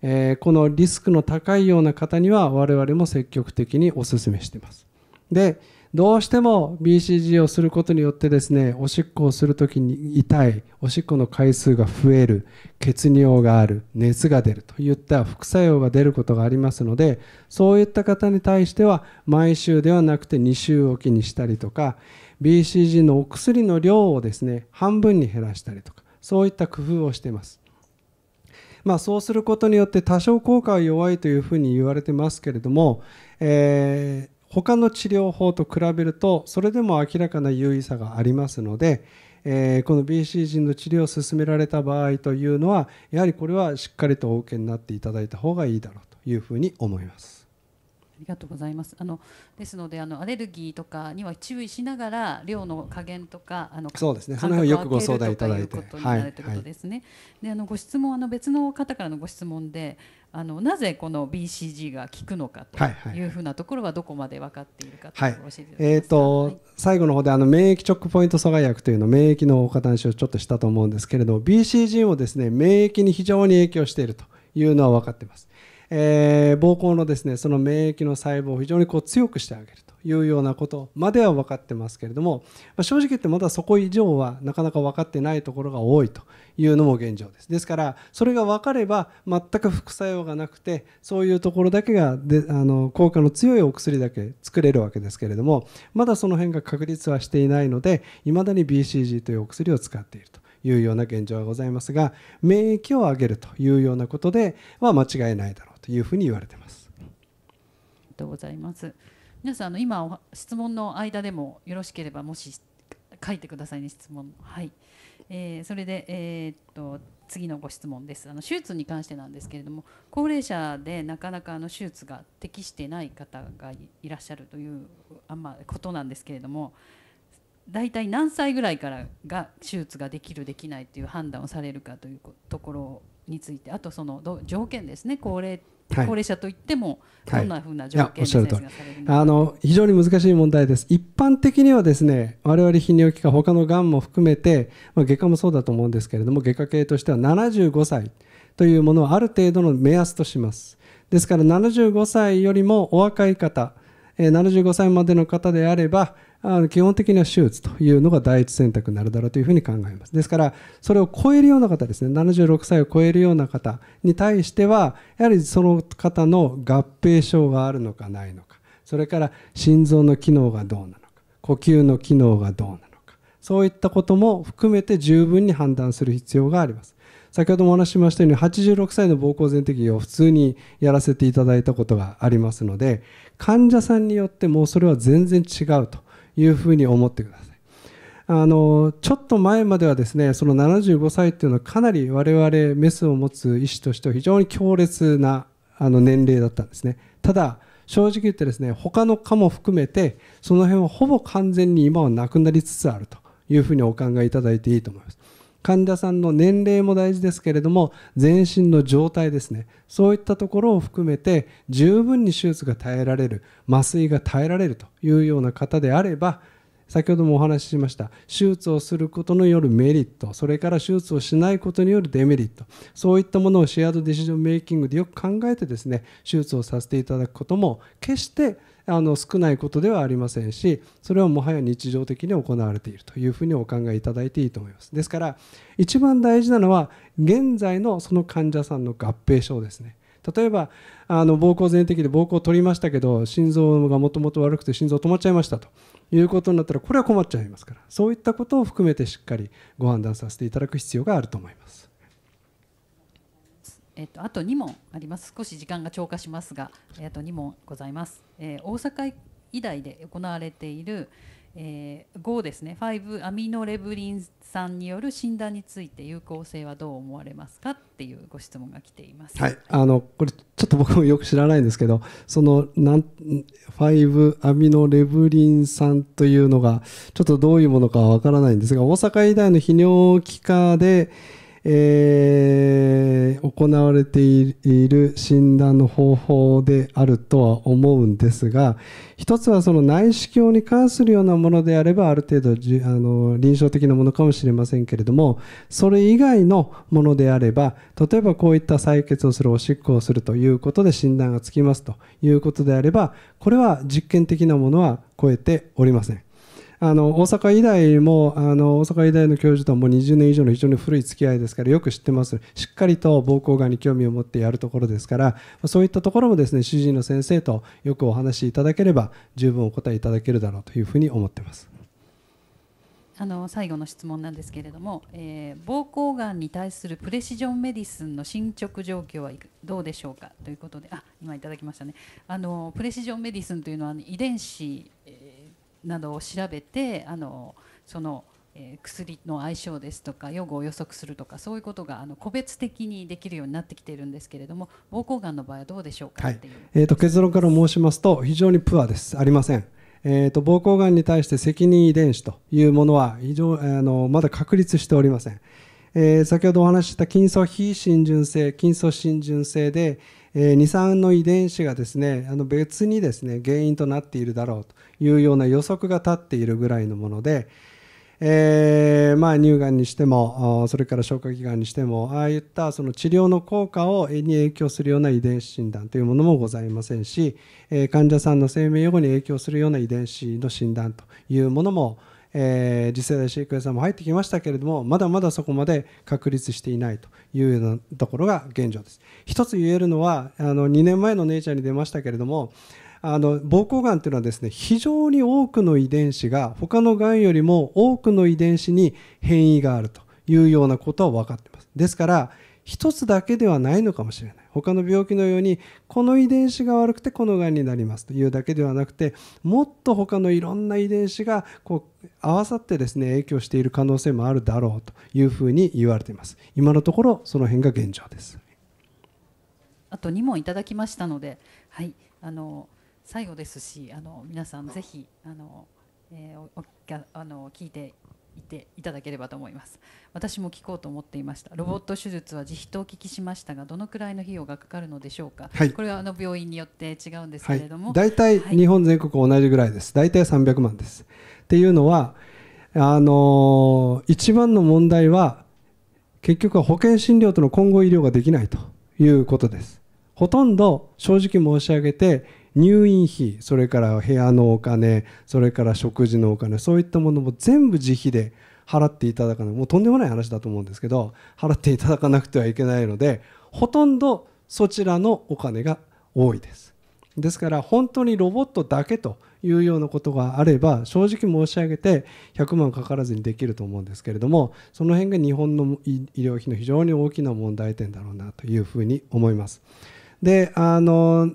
えこのリスクの高いような方には我々も積極的にお勧めしていますでどうしても BCG をすることによってですね、おしっこをするときに痛い、おしっこの回数が増える、血尿がある、熱が出るといった副作用が出ることがありますので、そういった方に対しては、毎週ではなくて2週おきにしたりとか、BCG のお薬の量をですね、半分に減らしたりとか、そういった工夫をしています。まあ、そうすることによって多少効果は弱いというふうに言われてますけれども、えー他の治療法と比べるとそれでも明らかな優位さがありますので、えー、この BC 人の治療を進められた場合というのはやはりこれはしっかりとお受けになっていただいた方がいいだろうというふうに思います。ありがとうございます。あのですのであのアレルギーとかには注意しながら量の加減とかあのそうですね。その辺をよくご相談いただいて、といとということですね。はいはい、であのご質問あの別の方からのご質問であのなぜこの BCG が効くのかというふうなところはどこまで分かっているかとえいはいえーと、はい、最後の方であの免疫チョックポイント阻害薬というの免疫のお話をちょっとしたと思うんですけれど BCG もですね免疫に非常に影響しているというのは分かっています。えー、膀胱のですねその免疫の細胞を非常にこう強くしてあげるというようなことまでは分かってますけれども、まあ、正直言ってまだそこ以上はなかなか分かってないところが多いというのも現状ですですからそれが分かれば全く副作用がなくてそういうところだけがであの効果の強いお薬だけ作れるわけですけれどもまだその辺が確立はしていないのでいまだに BCG というお薬を使っていると。いうような現状がございますが免疫を上げるというようなことでは間違いないだろうというふうに言われてます。ありがとうございます。皆さんあの今質問の間でもよろしければもし書いてくださいね質問はい、えー、それでえー、っと次のご質問ですあの手術に関してなんですけれども高齢者でなかなかあの手術が適してない方がいらっしゃるというあんまことなんですけれども大体何歳ぐらいからが手術ができるできないという判断をされるかというところについてあとその条件ですね高齢高齢者といっても、どんなふうな条件で、はい、あの非常に難しい問題です。一般的にはですね、我々泌尿器科他のがんも含めて、まあ、外科もそうだと思うんですけれども、外科系としては75歳というものをある程度の目安とします。ですから75歳よりもお若い方、75歳までの方であれば、あの基本的には手術というのが第一選択になるだろうというふうに考えます。ですから、それを超えるような方ですね、76歳を超えるような方に対しては、やはりその方の合併症があるのかないのか、それから心臓の機能がどうなのか、呼吸の機能がどうなのか、そういったことも含めて十分に判断する必要があります。先ほどもお話ししましたように86歳の膀胱全摘を普通にやらせていただいたことがありますので患者さんによってもそれは全然違うというふうに思ってください。あのちょっと前まではですねその75歳っていうのはかなり我々メスを持つ医師としては非常に強烈なあの年齢だったんですねただ正直言ってですね他の科も含めてその辺はほぼ完全に今はなくなりつつあるというふうにお考えいただいていいと思います。患者さんの年齢も大事ですけれども全身の状態ですねそういったところを含めて十分に手術が耐えられる麻酔が耐えられるというような方であれば先ほどもお話ししました手術をすることによるメリットそれから手術をしないことによるデメリットそういったものをシェアードディシジョンメイキングでよく考えてですね手術をさせていただくことも決してあの少ないことではありませんしそれはもはや日常的に行われているというふうにお考えいただいていいと思いますですから一番大事なのは現在のその患者さんの合併症ですね例えばあの膀胱全摘で膀胱を取りましたけど心臓がもともと悪くて心臓止まっちゃいましたということになったらこれは困っちゃいますからそういったことを含めてしっかりご判断させていただく必要があると思います。えっと、あと2問あります、少し時間が超過しますが、えっと、2問ございます、えー、大阪医大で行われている、えー、5ですね、5アミノレブリン酸による診断について有効性はどう思われますかっていうご質問が来ています、はい、あのこれ、ちょっと僕もよく知らないんですけど、そのなん5アミノレブリン酸というのが、ちょっとどういうものかわからないんですが、大阪医大の泌尿器科で、えー、行われている診断の方法であるとは思うんですが一つはその内視鏡に関するようなものであればある程度あの臨床的なものかもしれませんけれどもそれ以外のものであれば例えばこういった採血をするおしっこをするということで診断がつきますということであればこれは実験的なものは超えておりません。あの大阪医大もあの大阪医大の教授とはもう20年以上の非常に古い付き合いですからよく知ってますしっかりと膀胱がんに興味を持ってやるところですからそういったところもですね主治医の先生とよくお話しいただければ十分お答えいただけるだろうというふうに思ってます。あの最後の質問なんですけれども、えー、膀胱がんに対するプレシジョンメディスンの進捗状況はどうでしょうかということであ今いただきましたねあのプレシジョンメディスンというのは遺伝子などを調べてあのその薬の相性ですとか予後を予測するとかそういうことがあの個別的にできるようになってきているんですけれども膀胱がんの場合はどうでしょうか、はい、えーと、結論から申しますと非常にプアですありません。えーと、と膀胱がんに対して責任遺伝子というものは非常あのまだ確立しておりません。えー、先ほどお話しした筋層非浸潤性筋層浸潤性で、えー、2酸の遺伝子がですねあの別にですね原因となっているだろうというような予測が立っているぐらいのもので、えー、まあ、乳がんにしてもそれから消化器がんにしてもああいったその治療の効果をに影響するような遺伝子診断というものもございませんし、えー、患者さんの生命予後に影響するような遺伝子の診断というものもえー、次世代シークエンサーも入ってきましたけれどもまだまだそこまで確立していないというようなところが現状です。一つ言えるのはあの2年前のネイチャーに出ましたけれどもあの膀胱がんというのはですね非常に多くの遺伝子が他のがんよりも多くの遺伝子に変異があるというようなことは分かっています。ですから一つだけではないのかもしれない。他の病気のようにこの遺伝子が悪くてこのがんになりますというだけではなくてもっと他のいろんな遺伝子がこう合わさってですね影響している可能性もあるだろうというふうに言われています今のところその辺が現状ですあと2問いただきましたので、はい、あの最後ですしあの皆さんぜひあの、えー、おおあの聞いていていただければと思います私も聞こうと思っていましたロボット手術は自費とお聞きしましたがどのくらいの費用がかかるのでしょうか、はい、これはあの病院によって違うんですけれども、はい、大体日本全国同じぐらいです、はい、大体300万ですっていうのはあのー、一番の問題は結局は保険診療との混合医療ができないということですほとんど正直申し上げて入院費それから部屋のお金それから食事のお金そういったものも全部自費で払っていただかないもうとんでもない話だと思うんですけど払っていただかなくてはいけないのでほとんどそちらのお金が多いです。ですから本当にロボットだけというようなことがあれば正直申し上げて100万かからずにできると思うんですけれどもその辺が日本の医療費の非常に大きな問題点だろうなというふうに思います。であの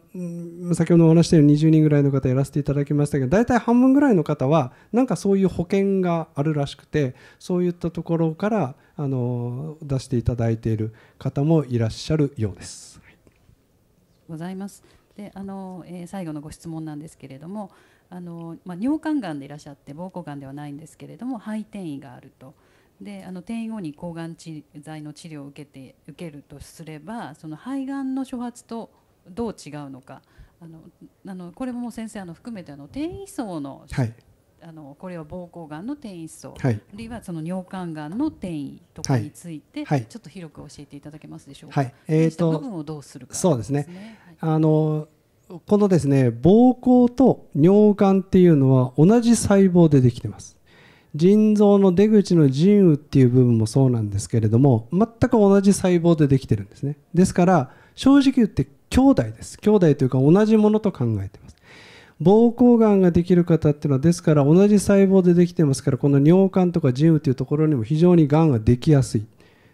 先ほどお話したように20人ぐらいの方やらせていただきましたけど大体半分ぐらいの方はなんかそういう保険があるらしくてそういったところからあの出していただいている方もいらっしゃるようです。ございますであの、えー、最後のご質問なんですけれどもあの、まあ、尿管がんでいらっしゃって膀胱がんではないんですけれども肺転移があると。であの転移後に抗がん治剤の治療を受けて受けるとすればその肺がんの初発とどう違うのかあのあのこれも先生あの含めてあの転移層の、はい、あのこれは膀胱がんの転移層、はい、あるいはその尿管がんの転移とかについて、はい、ちょっと広く教えていただけますでしょうか。はい、えーと、部分をどうするか、そうですね。あのこのですね膀胱と尿管っていうのは同じ細胞でできてます。腎臓の出口の腎雨っていう部分もそうなんですけれども全く同じ細胞でできてるんですねですから正直言って兄弟です兄弟というか同じものと考えてます膀胱がんができる方っていうのはですから同じ細胞でできてますからこの尿管とか腎雨というところにも非常にがんができやすい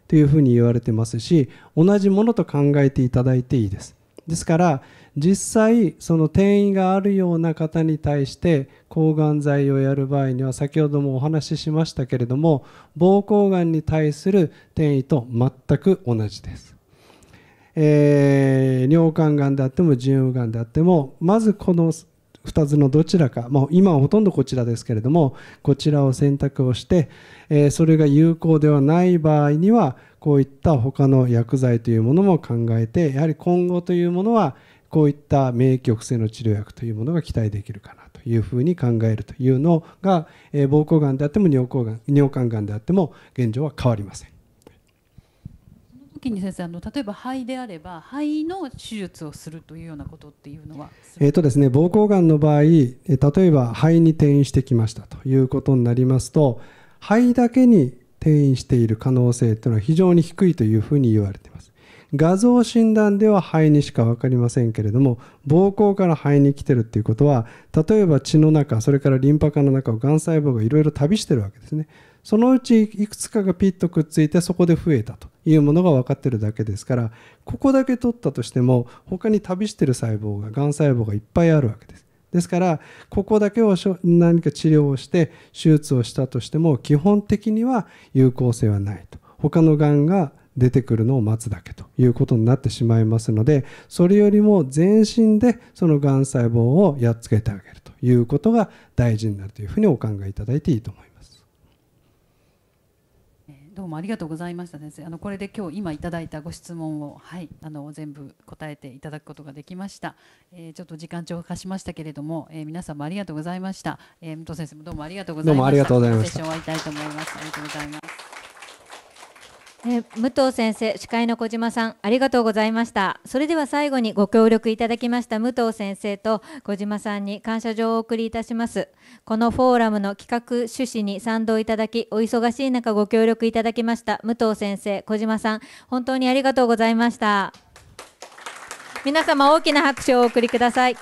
というふうに言われてますし同じものと考えていただいていいですですから実際その転移があるような方に対して抗がん剤をやる場合には先ほどもお話ししましたけれども膀胱がんに対する転移と全く同じです。えー、尿管がんであっても腎盂がんであってもまずこの2つのどちらか、まあ、今はほとんどこちらですけれどもこちらを選択をして、えー、それが有効ではない場合にはこういった他の薬剤というものも考えてやはり今後というものはこういった免疫抑制の治療薬というものが期待できるかなというふうに考えるというのが、えー、膀胱がんであっても尿管がん尿管がんであっても現状は変わりません。先生あの例えば肺であれば肺の手術をするというようなことっていうのはえとですね、膀胱がんの場合例えば肺に転移してきましたということになりますと肺だけに転移している可能性というのは非常に低いというふうに言われています画像診断では肺にしか分かりませんけれども膀胱から肺に来てるっていうことは例えば血の中それからリンパ管の中をがん細胞がいろいろ旅してるわけですねそのうちいくつかがピッとくっついてそこで増えたというものが分かってるだけですからここだけ取ったとしても他に旅してる細胞ががん細胞がいっぱいあるわけですですからここだけを何か治療をして手術をしたとしても基本的には有効性はないと他のがんが出てくるのを待つだけということになってしまいますのでそれよりも全身でそのがん細胞をやっつけてあげるということが大事になるというふうにお考えいただいていいと思います。どうもありがとうございました先生。あのこれで今日今いただいたご質問をはいあの全部答えていただくことができました。えー、ちょっと時間超過しましたけれども、えー、皆様ありがとうございました。えー、武藤先生もどうもありがとうございました。どうもありがとうございました。セッ終わりたいと思います。ありがとうございます。え武藤先生、司会の小島さん、ありがとうございました。それでは最後にご協力いただきました武藤先生と小島さんに感謝状をお送りいたします。このフォーラムの企画趣旨に賛同いただき、お忙しい中ご協力いただきました武藤先生、小島さん、本当にありがとうございました。皆様大きな拍手をお送りください。